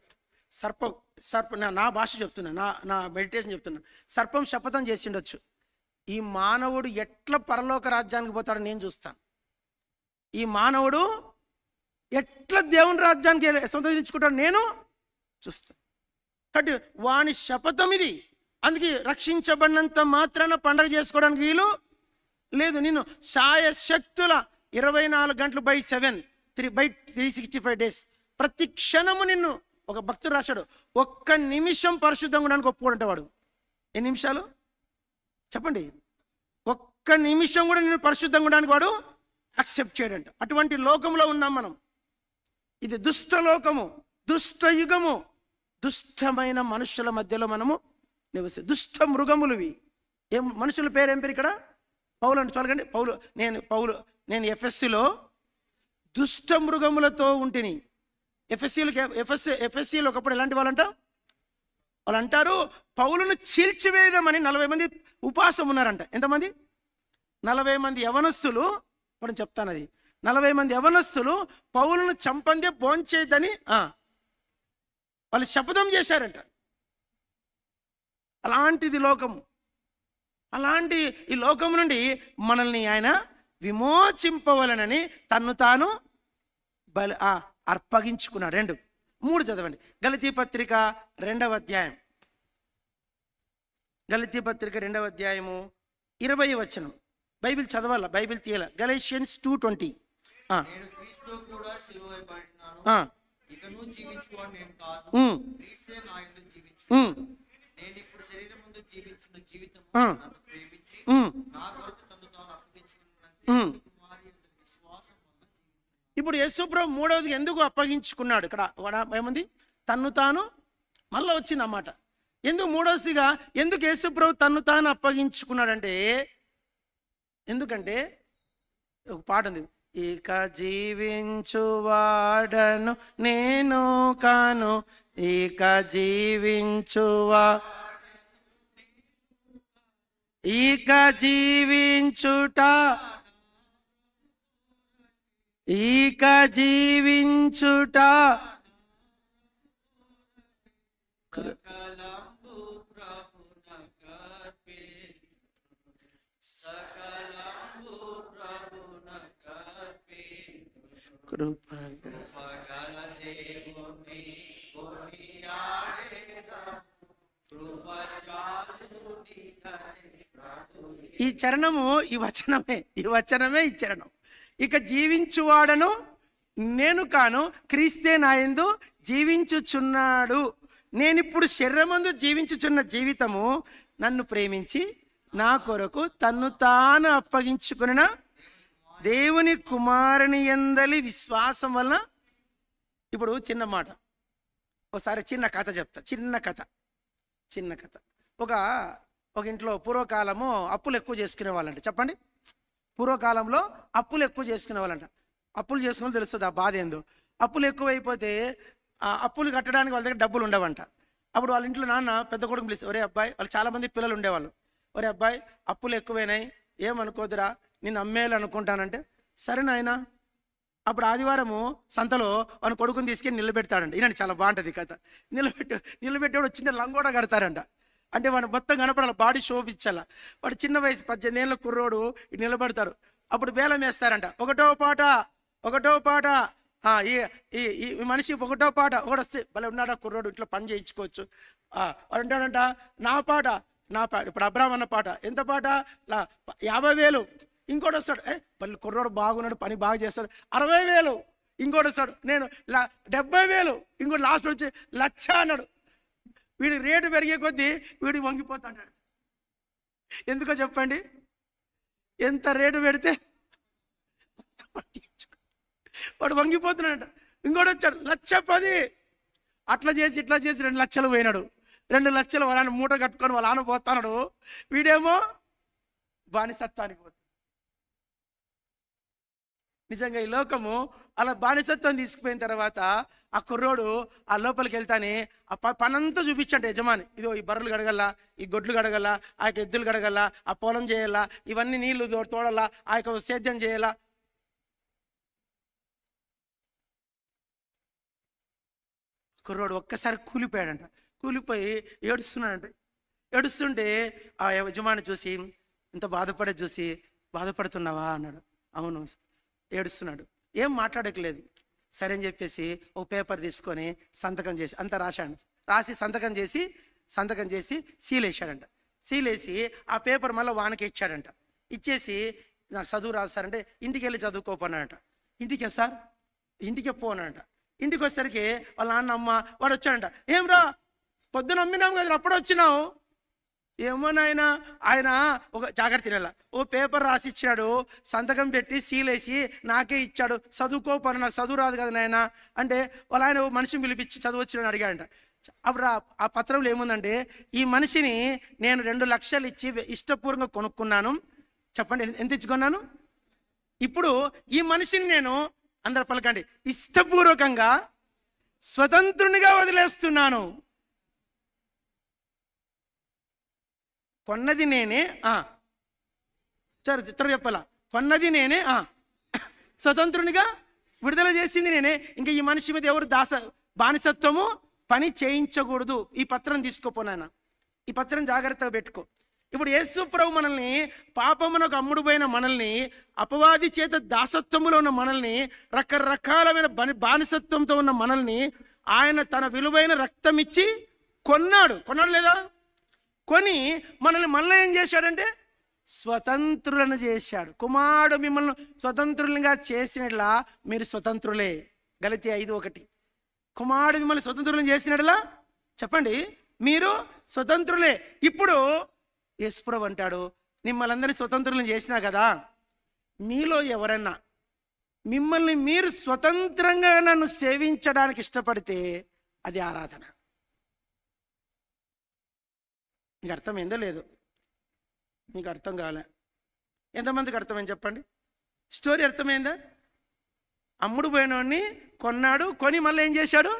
సర్పం సర్ప నా భాష చెప్తున్నా నా నా మెడిటేషన్ చెప్తున్నా సర్పం శపథం చేసిండొచ్చు ఈ మానవుడు ఎట్లా పరలోక రాజ్యానికి పోతాడో నేను చూస్తాను ఈ మానవుడు ఎట్లా దేవుని రాజ్యానికి సంతోషించుకుంటాడు నేను చూస్తాను కాబట్టి వాని శపథం ఇది అందుకే రక్షించబడినంత మాత్రాన పండగ చేసుకోవడానికి వీలు లేదు నేను శక్తుల ఇరవై నాలుగు గంటలు by seven three by three sixty five days ప్రతి క్షణము నిన్ను ఒక భక్తుడు రాశాడు ఒక్క నిమిషం పరిశుద్ధంగా ఉండడానికి ఒప్పుకోడంటే వాడు ఎన్ని నిమిషాలు చెప్పండి ఒక్క నిమిషం కూడా నేను పరిశుద్ధంగా ఉండడానికి వాడు యాక్సెప్ట్ చేయడంట అటువంటి లోకంలో ఉన్నాం మనం ఇది దుష్టలోకము దుష్టయుగము దుష్టమైన మనుషుల మధ్యలో మనము నివసి దుష్ట మృగములువి ఏం మనుషుల పేరు ఏం పేరు ఇక్కడ పౌలు అంటే చూడకండి పౌలు నేను పౌలు నేను ఎఫ్ఎస్సిలో దుష్ట మృగములతో ఉంటిని ఎఫ్ఎస్సీలకు ఎఫ్ఎస్ ఎఫ్ఎస్సీలు ఒకప్పుడు ఎలాంటి వాళ్ళంట వాళ్ళు అంటారు పౌలను చీల్చివేయదామని నలభై మంది ఉపాసం ఉన్నారంట ఎంతమంది నలభై మంది యవనస్తులు మనం చెప్తాను అది నలభై మంది యవనస్తులు పౌలను చంపందే భోంచేదని వాళ్ళు శపథం చేశారంట అలాంటిది లోకము అలాంటి ఈ లోకము నుండి మనల్ని ఆయన విమోచింపవలనని తన్ను తాను బలి అర్పగించుకున్నాడు రెండు మూడు చదవండి గలితీ పత్రిక రెండవ అధ్యాయం గలితీ పత్రిక రెండవ అధ్యాయము ఇరవై వచనం బైబిల్ చదవాల బైబిల్ తీయాల గలేషియన్స్ టూ ట్వంటీ ఇప్పుడు యశుప్రభు మూడవది ఎందుకు అప్పగించుకున్నాడు ఇక్కడ ఏమంది తన్ను తాను మళ్ళా వచ్చింది అన్నమాట ఎందుకు మూడవదిగా ఎందుకు యేసుప్రభు తన్ను తాను అప్పగించుకున్నాడంటే ఎందుకంటే ఒక పాట ఉంది ఇక జీవించువాడను నేను కాను ఇక జీవించువా ఇక జీవించుట ఇక జీవించుట ఈ చరణము ఈ వచనమే ఈ వచనమే ఈ చరణం ఇక జీవించువాడను నేను కాను క్రీస్తే నాయందు జీవించుచున్నాడు నేనిప్పుడు శరీరమందు జీవించుచున్న జీవితము నన్ను ప్రేమించి నా కొరకు తన్ను తాను అప్పగించుకున్న దేవుని కుమారుని ఎందలి విశ్వాసం వలన ఇప్పుడు చిన్న మాట ఒకసారి చిన్న కథ చెప్తా చిన్న కథ చిన్న కథ ఒక ఒక ఇంట్లో పూర్వకాలము అప్పులు ఎక్కువ చేసుకునే వాళ్ళంట చెప్పండి పూర్వకాలంలో అప్పులు ఎక్కువ చేసుకునే వాళ్ళంట అప్పులు చేసుకుని తెలుస్తుంది ఆ బాధ ఏందో అప్పులు ఎక్కువైపోతే అప్పులు కట్టడానికి వాళ్ళ దగ్గర డబ్బులు ఉండవంట అప్పుడు వాళ్ళ ఇంట్లో నాన్న పెద్ద కొడుకు పిలిస్తే ఒరే అబ్బాయి వాళ్ళు చాలామంది పిల్లలు ఉండేవాళ్ళు ఒరే అబ్బాయి అప్పులు ఎక్కువైనాయి ఏమనుకోదురా నిన్ను అమ్మేయాలనుకుంటానంటే సరే నాయన అప్పుడు ఆదివారము సంతలో వాళ్ళ కొడుకుని తీసుకెళ్ళి నిలబెడతాడంట ఇలాంటి చాలా బాగుంటుంది కథ నిలబెట్టి నిలబెట్టేవాడు చిన్న లంగోడ కడతారంట అంటే వాడు మొత్తం కనపడాలి బాడీ శోభించాల వాడు చిన్న వయసు పద్దెనిమిది ఏళ్ళ కుర్రోడు నిలబడతాడు అప్పుడు బేలం వేస్తారంట ఒకటో పాట ఒకటో పాట ఈ ఈ మనిషి ఒకటో పాట ఒకటి వస్తే భలే ఉన్నాడా కుర్రోడు ఇంట్లో పని చేయించుకోవచ్చు వాడు ఉంటాడంట నా పాట నా పాట ఇప్పుడు అబ్రాహ్మణ పాట ఎంత పాట యాభై వేలు ఇంకోటి వస్తాడు ఏ పల్లె కుర్రోడు బాగున్నాడు పని బాగా చేస్తాడు అరవై వేలు ఇంకోటి వస్తాడు నేను లా డెబ్బై వేలు ఇంకోటి లాస్ట్ వచ్చి లచ్చ అన్నాడు వీడి రేటు పెరిగే కొద్దీ వీడి వంగిపోతాడు ఎందుకో చెప్పండి ఎంత రేటు పెడితే వాడు వంగిపోతున్నాడు ఇంకోటి వచ్చాడు లక్ష పది అట్లా చేసి ఇట్లా చేసి రెండు లక్షలు పోయినాడు రెండు లక్షలు వాళ్ళని మూట కట్టుకొని వాళ్ళ ఆన పోతున్నాడు వీడేమో బానిసత్వానికి పోతుంది నిజంగా ఈ లోకము అలా బానిసత్వం తీసుకుపోయిన తర్వాత ఆ కుర్రోడు ఆ లోపలికి వెళ్తానే ఆ పనంతా చూపించండి యజమాని ఇదో ఈ బర్రెలు గడగల ఈ గొడ్లు గడగల ఆ యొక్క ఎద్దులు గడగల ఆ పొలం చేయాలా ఇవన్నీ నీళ్లు తోడాలా ఆ యొక్క సేద్యం చేయాలా కుర్రోడు ఒక్కసారి కూలిపోయాడంట కూలిపోయి ఏడుస్తున్నాడంట ఏడుస్తుంటే ఆ యజమాని చూసి ఇంత బాధపడే చూసి బాధపడుతున్నావా అన్నాడు అవును ఏడుస్తున్నాడు ఏం మాట్లాడకలేదు సరే అని చెప్పేసి ఒక పేపర్ తీసుకొని సంతకం చేసి అంత రాశాడు రాసి సంతకం చేసి సంతకం చేసి సీల్ వేసాడంట సీల్ వేసి ఆ పేపర్ మళ్ళీ వానకి ఇచ్చాడంట ఇచ్చేసి నాకు చదువు రాస్తారంటే ఇంటికి వెళ్ళి చదువుకోపోనంట ఇంటికే సార్ ఇంటికే పోనంట ఇంటికి వచ్చేసరికి వాళ్ళ నాన్న అమ్మ వాడు వచ్చాడంట ఏం రా పొద్దున అమ్మినాం కదా అప్పుడు వచ్చినావు నాయన ఆయన ఒక జాగ్రత్త తినాల ఓ పేపర్ రాసి ఇచ్చాడు సంతకం పెట్టి సీలేసి నాకే ఇచ్చాడు చదువుకో పను నాకు చదువు రాదు కదా నాయన అంటే వాళ్ళ ఆయన ఓ మనిషిని పిలిపించి చదువు అడిగాడంట అప్పుడు ఆ పత్రంలో ఏముందంటే ఈ మనిషిని నేను రెండు లక్షలు ఇచ్చి ఇష్టపూర్వంగా కొనుక్కున్నాను చెప్పండి ఎంత ఇచ్చుకున్నాను ఇప్పుడు ఈ మనిషిని నేను అందరు పలకండి ఇష్టపూర్వకంగా స్వతంత్రునిగా వదిలేస్తున్నాను కొన్నది నేనే సరే చిత్ర చెప్పాలా కొన్నది నేనే స్వతంత్రునిగా విడుదల చేసింది నేనే ఇంకా ఈ మనిషి మీద ఎవరు దాస బానిసత్వము పని చేయించకూడదు ఈ పత్రం తీసుకోపోనాయన ఈ పత్రం జాగ్రత్తగా పెట్టుకో ఇప్పుడు యేసుప్రభు మనల్ని పాపమునకు అమ్ముడు పోయిన మనల్ని అపవాది చేత దాసత్వములో ఉన్న మనల్ని రకరకాలమైన బని బానిసత్వంతో ఉన్న మనల్ని ఆయన తన విలువైన రక్తం ఇచ్చి కొన్నాడు కొన్నాడు లేదా కొని మనల్ని మళ్ళీ ఏం చేశాడంటే స్వతంత్రులను చేశాడు కుమారుడు మిమ్మల్ని స్వతంత్రులుగా చేసినట్లా మీరు స్వతంత్రులే గలతి ఐదు ఒకటి కుమారుడు మిమ్మల్ని స్వతంత్రులను చేసినట్లా చెప్పండి మీరు స్వతంత్రులే ఇప్పుడు యశ్వరవ్ అంటాడు మిమ్మల్ని అందరినీ స్వతంత్రులను చేసినా కదా మీలో ఎవరన్నా మిమ్మల్ని మీరు స్వతంత్రంగా నన్ను సేవించడానికి ఇష్టపడితే అది ఆరాధన మీకు అర్థమైందో లేదు మీకు అర్థం కాలే ఎంతమందికి అర్థమైంది చెప్పండి స్టోరీ అర్థమైందా అమ్ముడు పోయినోడిని కొన్నాడు కొని మళ్ళీ ఏం చేశాడు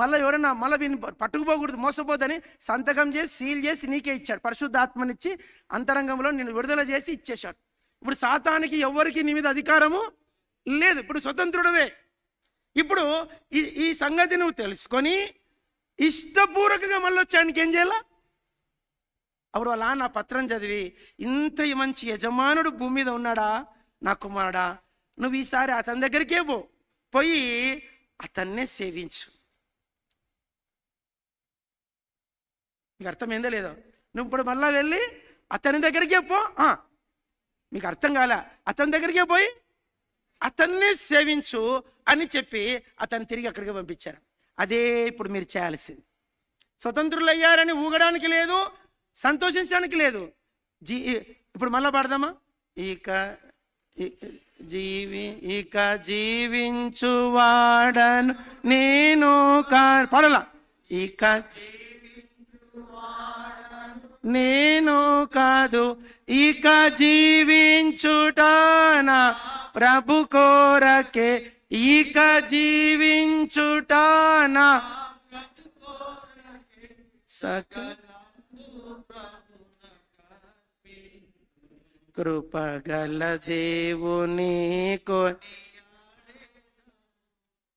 మళ్ళీ ఎవరన్నా మళ్ళీ వీని పట్టుకుపోకూడదు మోసపోదని సంతకం చేసి సీల్ చేసి నీకే ఇచ్చాడు పరిశుద్ధాత్మనిచ్చి అంతరంగంలో నేను విడుదల చేసి ఇచ్చేశాడు ఇప్పుడు సాతానికి ఎవరికి నీ మీద అధికారము లేదు ఇప్పుడు స్వతంత్రుడవే ఇప్పుడు ఈ ఈ సంగతి నువ్వు తెలుసుకొని ఇష్టపూర్వకంగా మళ్ళీ వచ్చానికి ఏం చేయాలా అప్పుడు అలా నా పత్రం చదివి ఇంత మంచి యజమానుడు భూమి మీద ఉన్నాడా నా కుమారుడా నువ్వు ఈసారి అతని దగ్గరికే పో పోయి అతన్నే సేవించు మీకు అర్థమైందో లేదో నువ్వు ఇప్పుడు మళ్ళా వెళ్ళి అతని దగ్గరికే పో మీకు అర్థం కాలే అతని దగ్గరికే పోయి అతన్నే సేవించు అని చెప్పి అతను తిరిగి అక్కడికి పంపించారు అదే ఇప్పుడు మీరు చేయాల్సింది స్వతంత్రులు అయ్యారని ఊగడానికి లేదు సంతోషించడానికి లేదు జీ ఇప్పుడు మళ్ళీ పాడదామా ఇక జీవి ఇక జీవించువాడను నేను కా పాడలా ఇక నేను కాదు ఇక జీవించుటాన ప్రభు కోరకే ఇక జీవించుటాన సక కృపగల దేవుని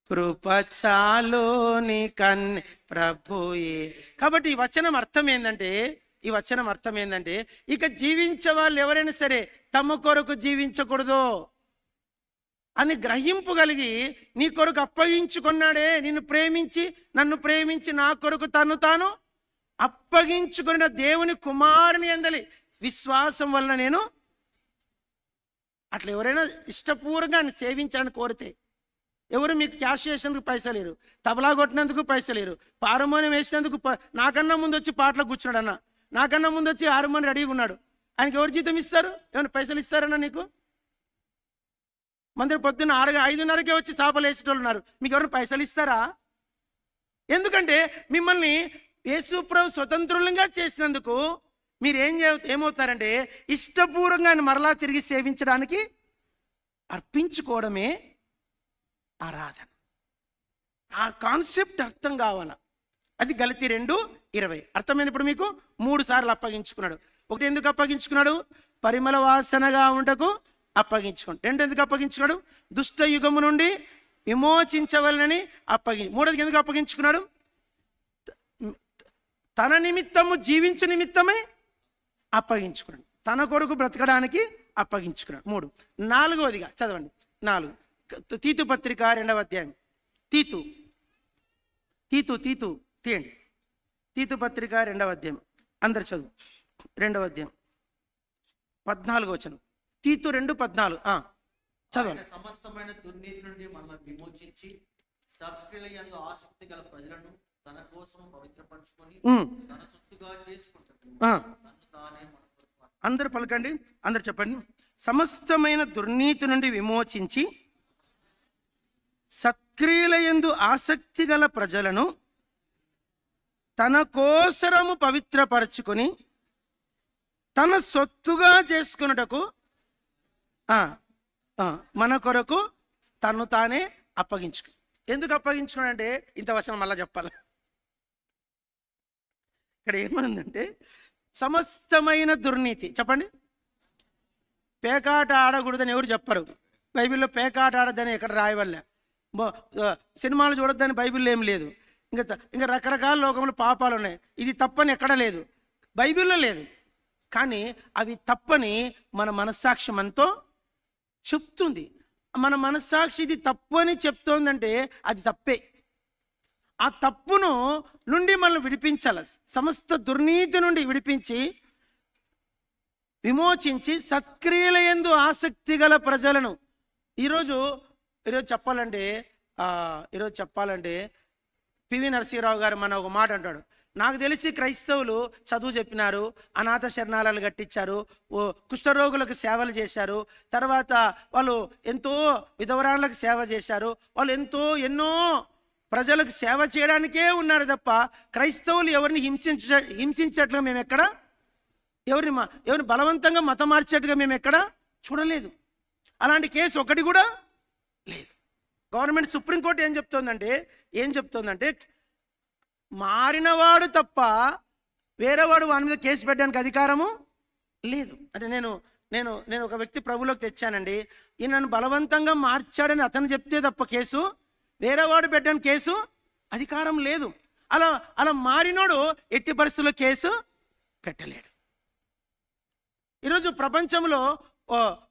కృప చాలోని కన్య ప్రభుయే కాబట్టి ఈ వచనం అర్థం ఏంటంటే ఈ వచనం అర్థం ఏంటంటే ఇక జీవించే వాళ్ళు ఎవరైనా సరే తమ కొరకు జీవించకూడదు అని గ్రహింపు కలిగి నీ కొరకు అప్పగించుకున్నాడే నిన్ను ప్రేమించి నన్ను ప్రేమించి నా కొరకు తను తాను అప్పగించుకున్న దేవుని కుమారుని అందలి విశ్వాసం వల్ల నేను అట్లా ఎవరైనా ఇష్టపూర్వకంగా ఆయన సేవించాలని కోరితే ఎవరు మీకు క్యాష్ వేసినందుకు పైసలు లేరు తబలా కొట్టినందుకు పైసలు లేరు పారమోనం వేసినందుకు నాకన్నా ముందు వచ్చి పాటలు కూర్చున్నాడు అన్న నాకన్నా ముందు వచ్చి మంది రెడీగా ఉన్నాడు ఆయనకి ఎవరు జీతం ఇస్తారు ఏమైనా పైసలు ఇస్తారన్నా నీకు మందిర పొద్దున్న ఆరు ఐదున్నరకే వచ్చి చేపలు వేసేటోళ్ళు ఉన్నారు మీకు ఎవరు పైసలు ఇస్తారా ఎందుకంటే మిమ్మల్ని యేసుప్రభు స్వతంత్రులంగా చేసినందుకు మీరు ఏం ఏమవుతారంటే ఇష్టపూర్వంగా ఆయన మరలా తిరిగి సేవించడానికి అర్పించుకోవడమే ఆరాధన ఆ కాన్సెప్ట్ అర్థం కావాల అది గలతి రెండు ఇరవై అర్థమైంది ఇప్పుడు మీకు మూడు సార్లు అప్పగించుకున్నాడు ఒకటి ఎందుకు అప్పగించుకున్నాడు పరిమళ వాసనగా ఉండకు అప్పగించుకోండి రెండు ఎందుకు అప్పగించుకున్నాడు దుష్ట యుగము నుండి విమోచించవలనని అప్పగి మూడోది ఎందుకు అప్పగించుకున్నాడు తన నిమిత్తము జీవించు నిమిత్తమే అప్పగించుకున్నాడు తన కొడుకు బ్రతకడానికి అప్పగించుకున్నాడు మూడు నాలుగవదిగా చదవండి నాలుగు తీతు పత్రిక రెండవ అధ్యాయం తీతు తీతు తీతు తీయండి తీతు పత్రిక రెండవ అధ్యాయం అందరు చదువు రెండవ అధ్యాయం పద్నాలుగు వచ్చను తీతు రెండు పద్నాలుగు చదవండి సమస్తమైన దుర్నీతి నుండి మనల్ని విమోచించి సత్క్రియలందు ఆసక్తి గల ప్రజలను తన కోసం పవిత్రపరచుకొని తన సొత్తుగా చేసుకుంటాడు అందరు పలకండి అందరు చెప్పండి సమస్తమైన దుర్నీతి నుండి విమోచించి సత్క్రియలయందు ఆసక్తి గల ప్రజలను తన కోసరము పవిత్రపరచుకొని తన సొత్తుగా చేసుకున్నటకు మన కొరకు తను తానే అప్పగించుకు ఎందుకు అప్పగించుకోనంటే ఇంత వచనం మళ్ళీ చెప్పాలి ఇక్కడ ఏమనుందంటే సమస్తమైన దుర్నీతి చెప్పండి పేకాట ఆడకూడదని ఎవరు చెప్పరు బైబిల్లో పేకాట ఆడద్దని ఎక్కడ రాయవల్లే సినిమాలు చూడొద్దని బైబిల్లో ఏం లేదు ఇంకా ఇంకా రకరకాల లోకంలో పాపాలు ఉన్నాయి ఇది తప్పని ఎక్కడ లేదు బైబిల్లో లేదు కానీ అవి తప్పని మన మనస్సాక్ష్యం అంతో చెప్తుంది మన మనస్సాక్షి ఇది తప్పు అని చెప్తోందంటే అది తప్పే ఆ తప్పును నుండి మనల్ని విడిపించాలి సమస్త దుర్నీతి నుండి విడిపించి విమోచించి సత్క్రియల ఎందు ఆసక్తి గల ప్రజలను ఈరోజు ఈరోజు చెప్పాలండి ఈరోజు చెప్పాలండి పివి నరసింహరావు గారు మన ఒక మాట అంటాడు నాకు తెలిసి క్రైస్తవులు చదువు చెప్పినారు అనాథ శరణాలయాలు కట్టించారు ఓ కుష్ఠరోగులకు సేవలు చేశారు తర్వాత వాళ్ళు ఎంతో విధవరాళ్ళకు సేవ చేశారు వాళ్ళు ఎంతో ఎన్నో ప్రజలకు సేవ చేయడానికే ఉన్నారు తప్ప క్రైస్తవులు ఎవరిని హింసించ హింసించట్లుగా మేము ఎక్కడ ఎవరిని మా ఎవరిని బలవంతంగా మతం మార్చేట్టుగా మేము ఎక్కడ చూడలేదు అలాంటి కేసు ఒకటి కూడా లేదు గవర్నమెంట్ సుప్రీంకోర్టు ఏం చెప్తుందంటే ఏం చెప్తుందంటే మారినవాడు తప్ప వేరేవాడు వాని మీద కేసు పెట్టడానికి అధికారము లేదు అంటే నేను నేను నేను ఒక వ్యక్తి ప్రభులోకి తెచ్చానండి ఈయన నన్ను బలవంతంగా మార్చాడని అతను చెప్తే తప్ప కేసు వేరేవాడు పెట్టడం కేసు అధికారం లేదు అలా అలా మారినోడు ఎట్టి పరిస్థితుల్లో కేసు పెట్టలేడు ఈరోజు ప్రపంచంలో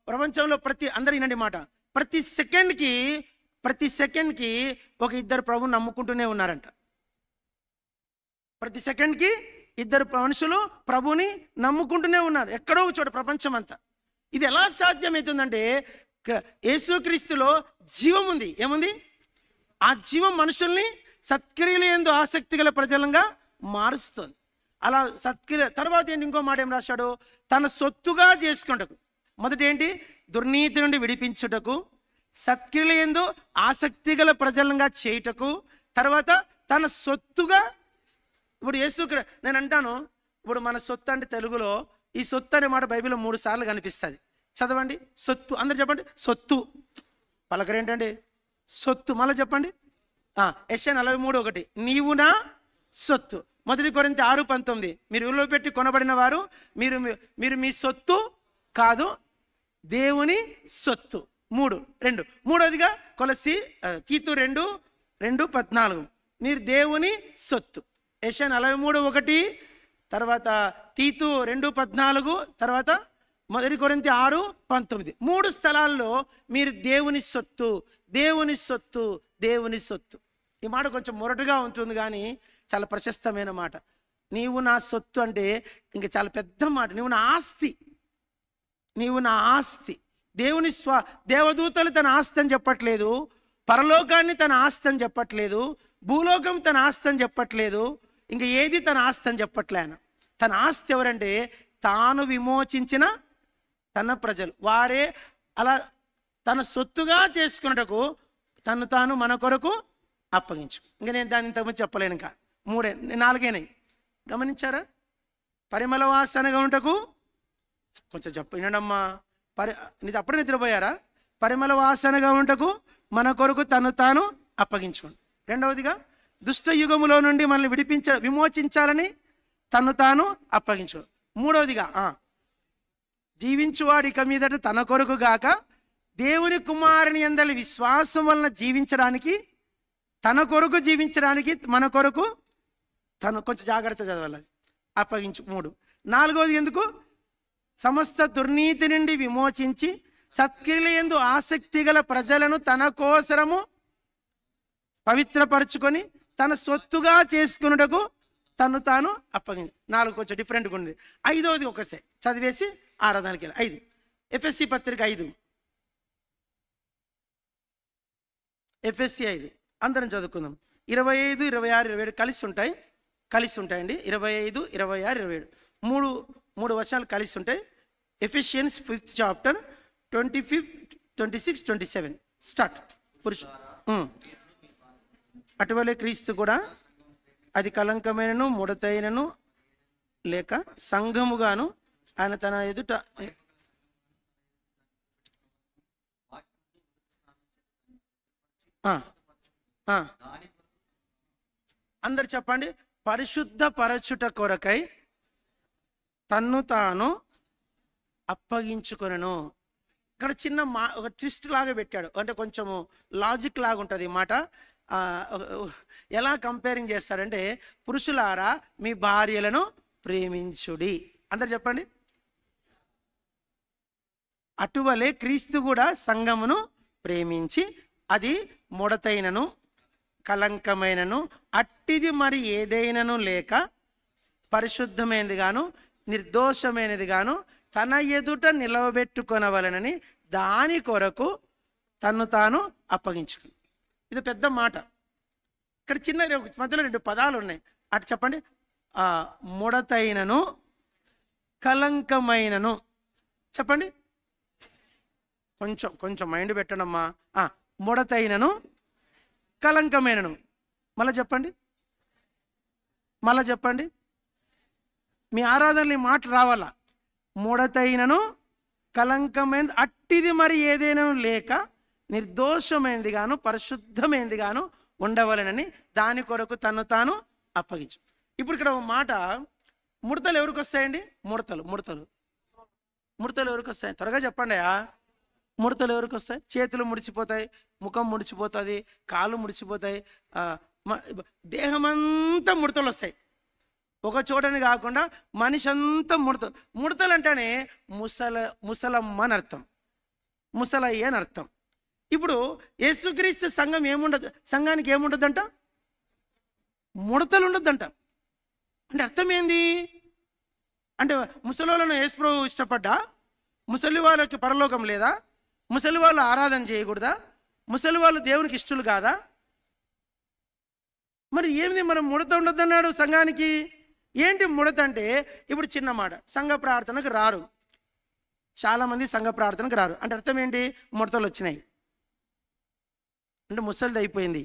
ప్రపంచంలో ప్రతి అందరు వినండి మాట ప్రతి సెకండ్కి ప్రతి సెకండ్కి ఒక ఇద్దరు ప్రభు నమ్ముకుంటూనే ఉన్నారంట ప్రతి సెకండ్కి ఇద్దరు మనుషులు ప్రభుని నమ్ముకుంటూనే ఉన్నారు ఎక్కడో చోట ప్రపంచం అంతా ఇది ఎలా సాధ్యమవుతుందంటే యేసుక్రీస్తులో జీవం ఉంది ఏముంది ఆ జీవం మనుషుల్ని సత్క్రియలు ఎందు ఆసక్తి గల ప్రజలంగా మారుస్తుంది అలా సత్క్రియ తర్వాత ఏంటి ఇంకో మాట ఏం రాశాడు తన సొత్తుగా చేసుకుంటకు మొదట ఏంటి దుర్నీతి నుండి విడిపించుటకు సత్క్రియలు ఎందు ఆసక్తి గల ప్రజలంగా చేయుటకు తర్వాత తన సొత్తుగా ఇప్పుడు యేసు నేను అంటాను ఇప్పుడు మన సొత్తు అంటే తెలుగులో ఈ సొత్తు అనే మాట బైబిల్లో మూడు సార్లు కనిపిస్తుంది చదవండి సొత్తు అందరు చెప్పండి సొత్తు పలకరేంటండి సొత్తు మళ్ళీ చెప్పండి ఎస్ఏ నలభై మూడు ఒకటి నీవు నా సొత్తు మొదటి కొరింత ఆరు పంతొమ్మిది మీరు విలువ పెట్టి కొనబడిన వారు మీరు మీరు మీ సొత్తు కాదు దేవుని సొత్తు మూడు రెండు మూడోదిగా కొలసి తీతు రెండు రెండు పద్నాలుగు మీరు దేవుని సొత్తు యశ నలభై మూడు ఒకటి తర్వాత తీతు రెండు పద్నాలుగు తర్వాత మొదటి కొరింత ఆరు పంతొమ్మిది మూడు స్థలాల్లో మీరు దేవుని సొత్తు దేవుని సొత్తు దేవుని సొత్తు ఈ మాట కొంచెం మొరటుగా ఉంటుంది కానీ చాలా ప్రశస్తమైన మాట నీవు నా సొత్తు అంటే ఇంకా చాలా పెద్ద మాట నీవు నా ఆస్తి నీవు నా ఆస్తి దేవుని స్వ దేవదూతలు తన ఆస్తి అని చెప్పట్లేదు పరలోకాన్ని తన ఆస్తి అని చెప్పట్లేదు భూలోకం తన ఆస్తి అని చెప్పట్లేదు ఇంకా ఏది తన ఆస్తి అని చెప్పట్లేను తన ఆస్తి ఎవరంటే తాను విమోచించిన తన ప్రజలు వారే అలా తన సొత్తుగా చేసుకున్నటకు తను తాను మన కొరకు అప్పగించు ఇంకా నేను దాని ఇంతకుముందు చెప్పలేను ఇంకా మూడే నాలుగేనాయి గమనించారా పరిమళ వాసనగా ఉంటకు కొంచెం చెప్పు వినడమ్మా పరి నీ అప్పుడే నిద్రపోయారా పరిమళ వాసనగా ఉంటకు మన కొరకు తను తాను అప్పగించుకోండి రెండవదిగా దుష్ట యుగములో నుండి మనల్ని విడిపించ విమోచించాలని తను తాను అప్పగించు మూడవదిగా జీవించువాడు ఇక మీదట తన కొరకు గాక దేవుని కుమారుని అందరి విశ్వాసం వలన జీవించడానికి తన కొరకు జీవించడానికి మన కొరకు తను కొంచెం జాగ్రత్త చదవాలి అప్పగించు మూడు నాలుగవది ఎందుకు సమస్త దుర్నీతి నుండి విమోచించి ఎందు ఆసక్తి గల ప్రజలను తన కోసరము పవిత్రపరచుకొని తన సొత్తుగా చేసుకున్నటకు తను తాను అప్పగి నాలుగు కొంచెం డిఫరెంట్గా ఉంది ఐదవది ఒకసే చదివేసి ఆరాధనకి ఐదు ఎఫ్ఎస్సి పత్రిక ఐదు ఎఫ్ఎస్సి ఐదు అందరం చదువుకుందాం ఇరవై ఐదు ఇరవై ఆరు ఇరవై ఏడు కలిసి ఉంటాయి కలిసి ఉంటాయండి ఇరవై ఐదు ఇరవై ఆరు ఇరవై ఏడు మూడు మూడు వచనాలు కలిసి ఉంటాయి Ephesians fifth chapter twenty fifth twenty six twenty seven start పురుషు అటువలే క్రీస్తు కూడా అది కలంకమైనను ముడతైనను లేక సంఘముగాను ఆయన తన ఎదుట అందరు చెప్పండి పరిశుద్ధ పరచుట కొరకై తన్ను తాను అప్పగించుకొనను ఇక్కడ చిన్న మా ఒక ట్విస్ట్ లాగా పెట్టాడు అంటే కొంచెము లాజిక్ లాగా ఉంటుంది మాట ఎలా కంపేరింగ్ చేస్తాడంటే పురుషులారా మీ భార్యలను ప్రేమించుడి అందరు చెప్పండి అటువలే క్రీస్తు కూడా సంగమును ప్రేమించి అది ముడతైనను కలంకమైనను అట్టిది మరి ఏదైనను లేక పరిశుద్ధమైనది గాను నిర్దోషమైనది గాను తన ఎదుట నిలవబెట్టుకొనవలనని దాని కొరకు తను తాను అప్పగించుకుంది ఇది పెద్ద మాట ఇక్కడ చిన్న మధ్యలో రెండు పదాలు ఉన్నాయి అటు చెప్పండి ముడతైనను కలంకమైనను చెప్పండి కొంచెం కొంచెం మైండ్ పెట్టడమ్మా ముడతైనను కలంకమైనను మళ్ళీ చెప్పండి మళ్ళా చెప్పండి మీ ఆరాధనలు మాట రావాలా ముడతైనను కలంకమైన అట్టిది మరి ఏదైనా లేక నిర్దోషమైనది గాను పరిశుద్ధమైనది గాను ఉండవలనని దాని కొరకు తను తాను అప్పగించు ఇప్పుడు ఇక్కడ ఒక మాట ముడతలు ఎవరికి వస్తాయండి ముడతలు ముడతలు ముడతలు ఎవరికి వస్తాయి త్వరగా చెప్పండి ముడతలు ఎవరికి వస్తాయి చేతులు ముడిచిపోతాయి ముఖం ముడిచిపోతుంది కాళ్ళు ముడిచిపోతాయి దేహమంతా ముడతలు వస్తాయి ఒక చోటని కాకుండా మనిషి అంతా ముడత ముడతలు అంటేనే ముసల ముసలమ్మ అని అర్థం ముసలయ్య అని అర్థం ఇప్పుడు యేసుక్రీస్తు సంఘం ఏముండదు సంఘానికి ఏముండదంట ముడతలు ఉండొద్దంట అంటే అర్థం ఏంది అంటే ముసలోళ్ళను యేసుప్రభు ఇష్టపడ్డా ముసలి వాళ్ళకి పరలోకం లేదా ముసలి వాళ్ళు ఆరాధన చేయకూడదా ముసలి వాళ్ళు దేవునికి ఇష్టలు కాదా మరి ఏమిది మనం ముడత ఉండొద్దన్నాడు సంఘానికి ఏంటి ముడత అంటే ఇప్పుడు చిన్న మాట సంఘ ప్రార్థనకు రారు చాలామంది సంఘ ప్రార్థనకు రారు అంటే అర్థం ఏంటి ముడతలు వచ్చినాయి అంటే ముసలిది అయిపోయింది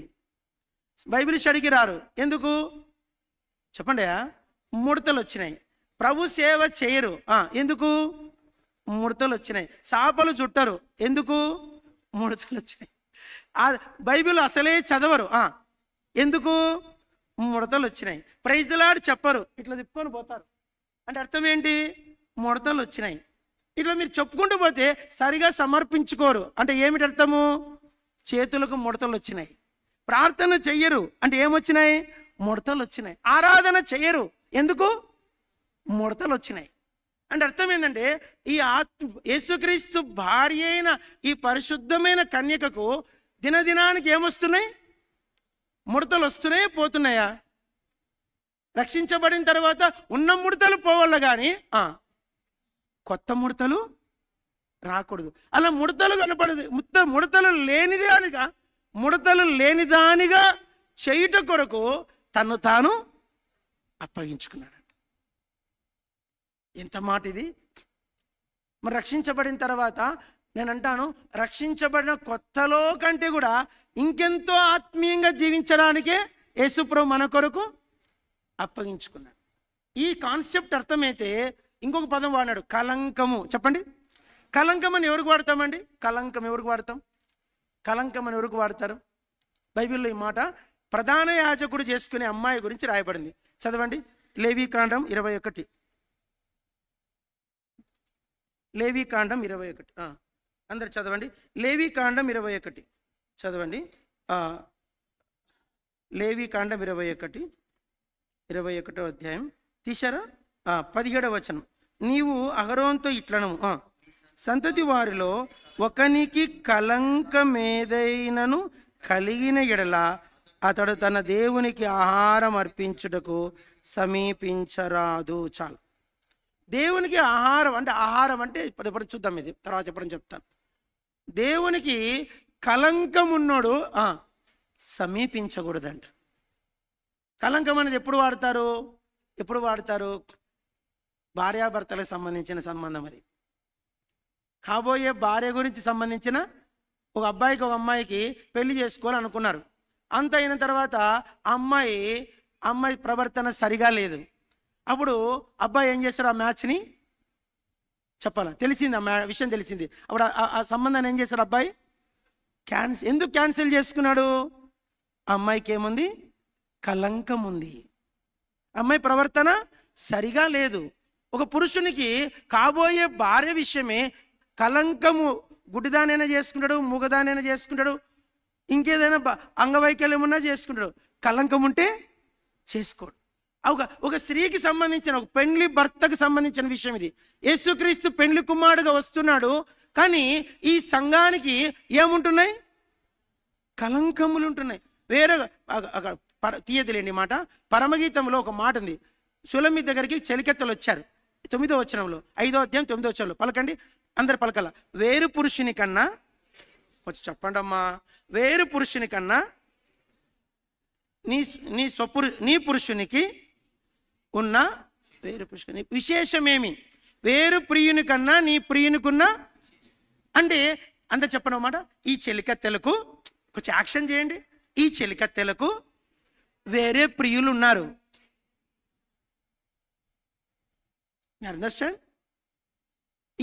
బైబిల్ స్టడీకి రారు ఎందుకు చెప్పండి ముడతలు వచ్చినాయి ప్రభు సేవ చేయరు ఎందుకు ముడతలు వచ్చినాయి చాపలు చుట్టరు ఎందుకు ముడతలు వచ్చినాయి బైబిల్ అసలే చదవరు ఎందుకు ముడతలు వచ్చినాయి ప్రైజ్లాడు చెప్పరు ఇట్లా తిప్పుకొని పోతారు అంటే అర్థం ఏంటి ముడతలు వచ్చినాయి ఇట్లా మీరు చెప్పుకుంటూ పోతే సరిగా సమర్పించుకోరు అంటే ఏమిటి అర్థము చేతులకు ముడతలు వచ్చినాయి ప్రార్థన చెయ్యరు అంటే ఏమొచ్చినాయి ముడతలు వచ్చినాయి ఆరాధన చెయ్యరు ఎందుకు ముడతలు వచ్చినాయి అంటే అర్థం ఏంటంటే ఈ ఆత్ యేసుక్రీస్తు భార్య అయిన ఈ పరిశుద్ధమైన కన్యకకు దినదినానికి ఏమొస్తున్నాయి ముడతలు వస్తున్నాయి పోతున్నాయా రక్షించబడిన తర్వాత ఉన్న ముడతలు పోవాల కానీ కొత్త ముడతలు రాకూడదు అలా ముడతలు కనపడదు ముత్త ముడతలు లేనిదానిగా ముడతలు లేనిదానిగా చేయుట కొరకు తను తాను అప్పగించుకున్నాడు ఎంత మాట ఇది మరి రక్షించబడిన తర్వాత నేను అంటాను రక్షించబడిన కొత్తలో కంటే కూడా ఇంకెంతో ఆత్మీయంగా జీవించడానికే యేసుప్రభు మన కొరకు అప్పగించుకున్నాడు ఈ కాన్సెప్ట్ అర్థమైతే ఇంకొక పదం వాడినాడు కలంకము చెప్పండి కలంకం అని ఎవరికి వాడతామండి కలంకం ఎవరికి వాడతాం కలంకం అని ఎవరికి వాడతారు బైబిల్లో ఈ మాట ప్రధాన యాజకుడు చేసుకునే అమ్మాయి గురించి రాయబడింది చదవండి లేవీకాండం ఇరవై ఒకటి లేవీకాండం ఇరవై ఒకటి అందరు చదవండి లేవి కాండం ఇరవై ఒకటి చదవండి లేవి కాండం ఇరవై ఒకటి ఇరవై ఒకటో అధ్యాయం తీశారా పదిహేడవ వచనం నీవు అహరోన్తో ఇట్లను సంతతి వారిలో ఒకనికి కలంకమేదైనను కలిగిన ఎడల అతడు తన దేవునికి ఆహారం అర్పించుటకు సమీపించరాదు చాలు దేవునికి ఆహారం అంటే ఆహారం అంటే ఇప్పుడు చూద్దాం ఇది తర్వాత చెప్పడం చెప్తాను దేవునికి కలంకం ఉన్నోడు సమీపించకూడదంట కలంకం అనేది ఎప్పుడు వాడతారు ఎప్పుడు వాడతారు భార్యాభర్తలకు సంబంధించిన సంబంధం అది కాబోయే భార్య గురించి సంబంధించిన ఒక అబ్బాయికి ఒక అమ్మాయికి పెళ్లి చేసుకోవాలనుకున్నారు అంత అయిన తర్వాత అమ్మాయి అమ్మాయి ప్రవర్తన సరిగా లేదు అప్పుడు అబ్బాయి ఏం చేస్తారు ఆ మ్యాచ్ని చెప్పాలా తెలిసింది ఆ విషయం తెలిసింది అప్పుడు ఆ సంబంధాన్ని ఏం చేశారు అబ్బాయి క్యాన్సిల్ ఎందుకు క్యాన్సిల్ చేసుకున్నాడు అమ్మాయికి ఏముంది కలంకం ఉంది అమ్మాయి ప్రవర్తన సరిగా లేదు ఒక పురుషునికి కాబోయే భార్య విషయమే కలంకము గుడ్డిదానైనా చేసుకుంటాడు మూగదానైనా చేసుకుంటాడు ఇంకేదైనా అంగవైకల్యం ఉన్నా చేసుకుంటాడు కలంకం ఉంటే చేసుకోడు ఒక ఒక స్త్రీకి సంబంధించిన ఒక పెండ్లి భర్తకు సంబంధించిన విషయం ఇది యేసుక్రీస్తు పెండ్లి కుమారుడుగా వస్తున్నాడు కానీ ఈ సంఘానికి ఏముంటున్నాయి కలంకములు ఉంటున్నాయి వేరే తీయతలేని మాట పరమగీతంలో ఒక మాట ఉంది సులమి దగ్గరికి చలికెత్తలు వచ్చారు తొమ్మిదో వచ్చనంలో ఐదో అధ్యాయం తొమ్మిదో వచ్చనంలో పలకండి అందరు పలకల వేరు పురుషుని కన్నా కొంచెం చెప్పండి అమ్మా వేరు పురుషుని కన్నా నీ నీ స్వపురు నీ పురుషునికి ఉన్న వేరు పుష్కని విశేషమేమి వేరు ప్రియుని కన్నా నీ ప్రియునికున్న అంటే అంత చెప్పను మాట ఈ చెలికత్తెలకు కొంచెం యాక్షన్ చేయండి ఈ చెలికత్తెలకు వేరే ప్రియులు ఉన్నారు అండర్స్టాండ్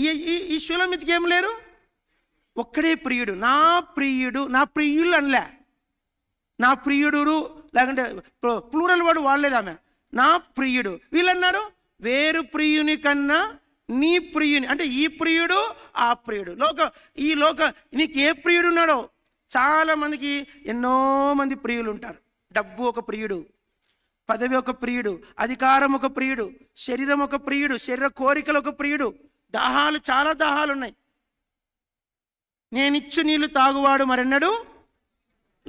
ఈ ఈ మీదకి ఏం లేరు ఒక్కడే ప్రియుడు నా ప్రియుడు నా ప్రియులు అనలే నా ప్రియుడు లేకుంటే ప్లూరల్ వాడు వాడలేదు ఆమె నా ప్రియుడు వీళ్ళన్నారు వేరు ప్రియుని కన్నా నీ ప్రియుని అంటే ఈ ప్రియుడు ఆ ప్రియుడు లోక ఈ లోక నీకు ఏ ప్రియుడు ఉన్నాడో చాలామందికి ఎన్నో మంది ప్రియులు ఉంటారు డబ్బు ఒక ప్రియుడు పదవి ఒక ప్రియుడు అధికారం ఒక ప్రియుడు శరీరం ఒక ప్రియుడు శరీర కోరికలు ఒక ప్రియుడు దాహాలు చాలా దాహాలు ఉన్నాయి నేనిచ్చు నీళ్లు తాగువాడు మరెన్నడు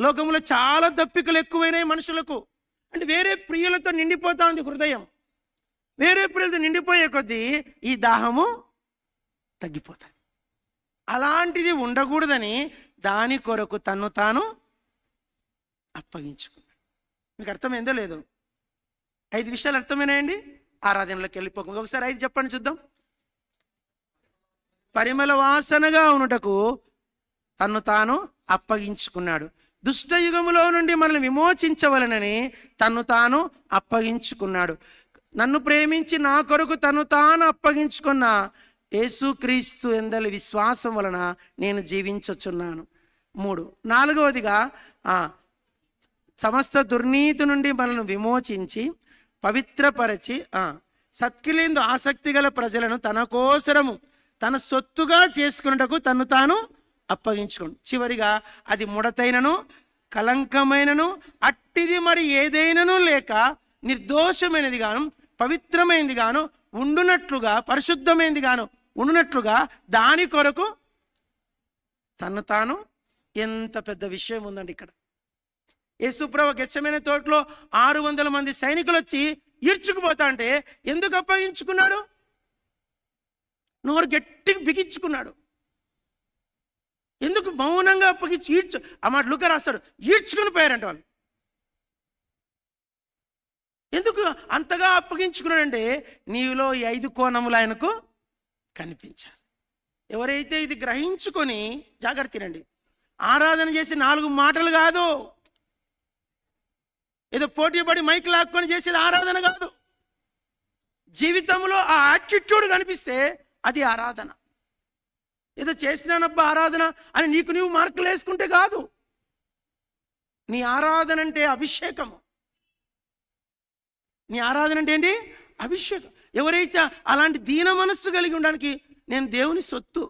లోకంలో చాలా దప్పికలు ఎక్కువైనాయి మనుషులకు అంటే వేరే ప్రియులతో నిండిపోతా ఉంది హృదయం వేరే ప్రియులతో నిండిపోయే కొద్దీ ఈ దాహము తగ్గిపోతుంది అలాంటిది ఉండకూడదని దాని కొరకు తను తాను అప్పగించుకున్నాడు మీకు అర్థమైందో లేదు ఐదు విషయాలు అర్థమైనాయండి ఆరాధనలోకి వెళ్ళిపోకుండా ఒకసారి ఐదు చెప్పండి చూద్దాం పరిమళ వాసనగా ఉన్నటకు తను తాను అప్పగించుకున్నాడు దుష్టయుగములో నుండి మనల్ని విమోచించవలనని తను తాను అప్పగించుకున్నాడు నన్ను ప్రేమించి నా కొరకు తను తాను అప్పగించుకున్న యేసుక్రీస్తు ఎందలి విశ్వాసం వలన నేను జీవించచున్నాను మూడు నాలుగవదిగా సమస్త దుర్నీతి నుండి మనల్ని విమోచించి పవిత్రపరచి సత్కిలేందు ఆసక్తి గల ప్రజలను తన కోసరము తన సొత్తుగా చేసుకున్నటకు తను తాను అప్పగించుకోండి చివరిగా అది ముడతైనను కలంకమైనను అట్టిది మరి ఏదైనను లేక నిర్దోషమైనది గాను పవిత్రమైనది గాను ఉండునట్లుగా పరిశుద్ధమైనది గాను ఉండునట్లుగా దాని కొరకు తను తాను ఎంత పెద్ద విషయం ఉందండి ఇక్కడ యేసుప్రభ గెస్సమైన తోటలో ఆరు వందల మంది సైనికులు వచ్చి ఈడ్చుకుపోతా అంటే ఎందుకు అప్పగించుకున్నాడు నోరు గట్టి బిగించుకున్నాడు ఎందుకు మౌనంగా అప్పగించి ఈడ్చు ఆ మాట లుక రాస్తాడు ఈడ్చుకుని పోయారంట వాళ్ళు ఎందుకు అంతగా అప్పగించుకున్నాడంటే నీవులో ఈ ఐదు కోణములు ఆయనకు కనిపించాలి ఎవరైతే ఇది గ్రహించుకొని జాగ్రత్త రండి ఆరాధన చేసే నాలుగు మాటలు కాదు ఏదో పోటీ పడి మైక్ లాక్కొని చేసేది ఆరాధన కాదు జీవితంలో ఆ యాటిట్యూడ్ కనిపిస్తే అది ఆరాధన ఏదో చేసినానబ్బా ఆరాధన అని నీకు నీవు మార్కులు వేసుకుంటే కాదు నీ ఆరాధన అంటే అభిషేకము నీ ఆరాధన అంటే ఏంటి అభిషేకం ఎవరైతే అలాంటి దీన మనస్సు కలిగి ఉండడానికి నేను దేవుని సొత్తు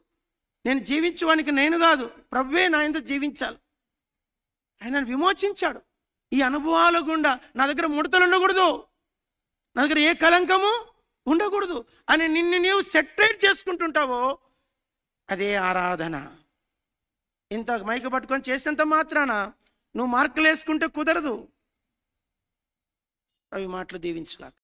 నేను జీవించడానికి నేను కాదు ప్రభువే నా ఎంతో జీవించాలి ఆయన విమోచించాడు ఈ అనుభవాల గుండా నా దగ్గర ముడతలు ఉండకూడదు నా దగ్గర ఏ కలంకము ఉండకూడదు అని నిన్ను నీవు సెటరేట్ చేసుకుంటుంటావో అదే ఆరాధన ఇంత మైకు పట్టుకొని చేసేంత మాత్రాన నువ్వు మార్కులు వేసుకుంటే కుదరదు అవి మాటలు దీవించుగాక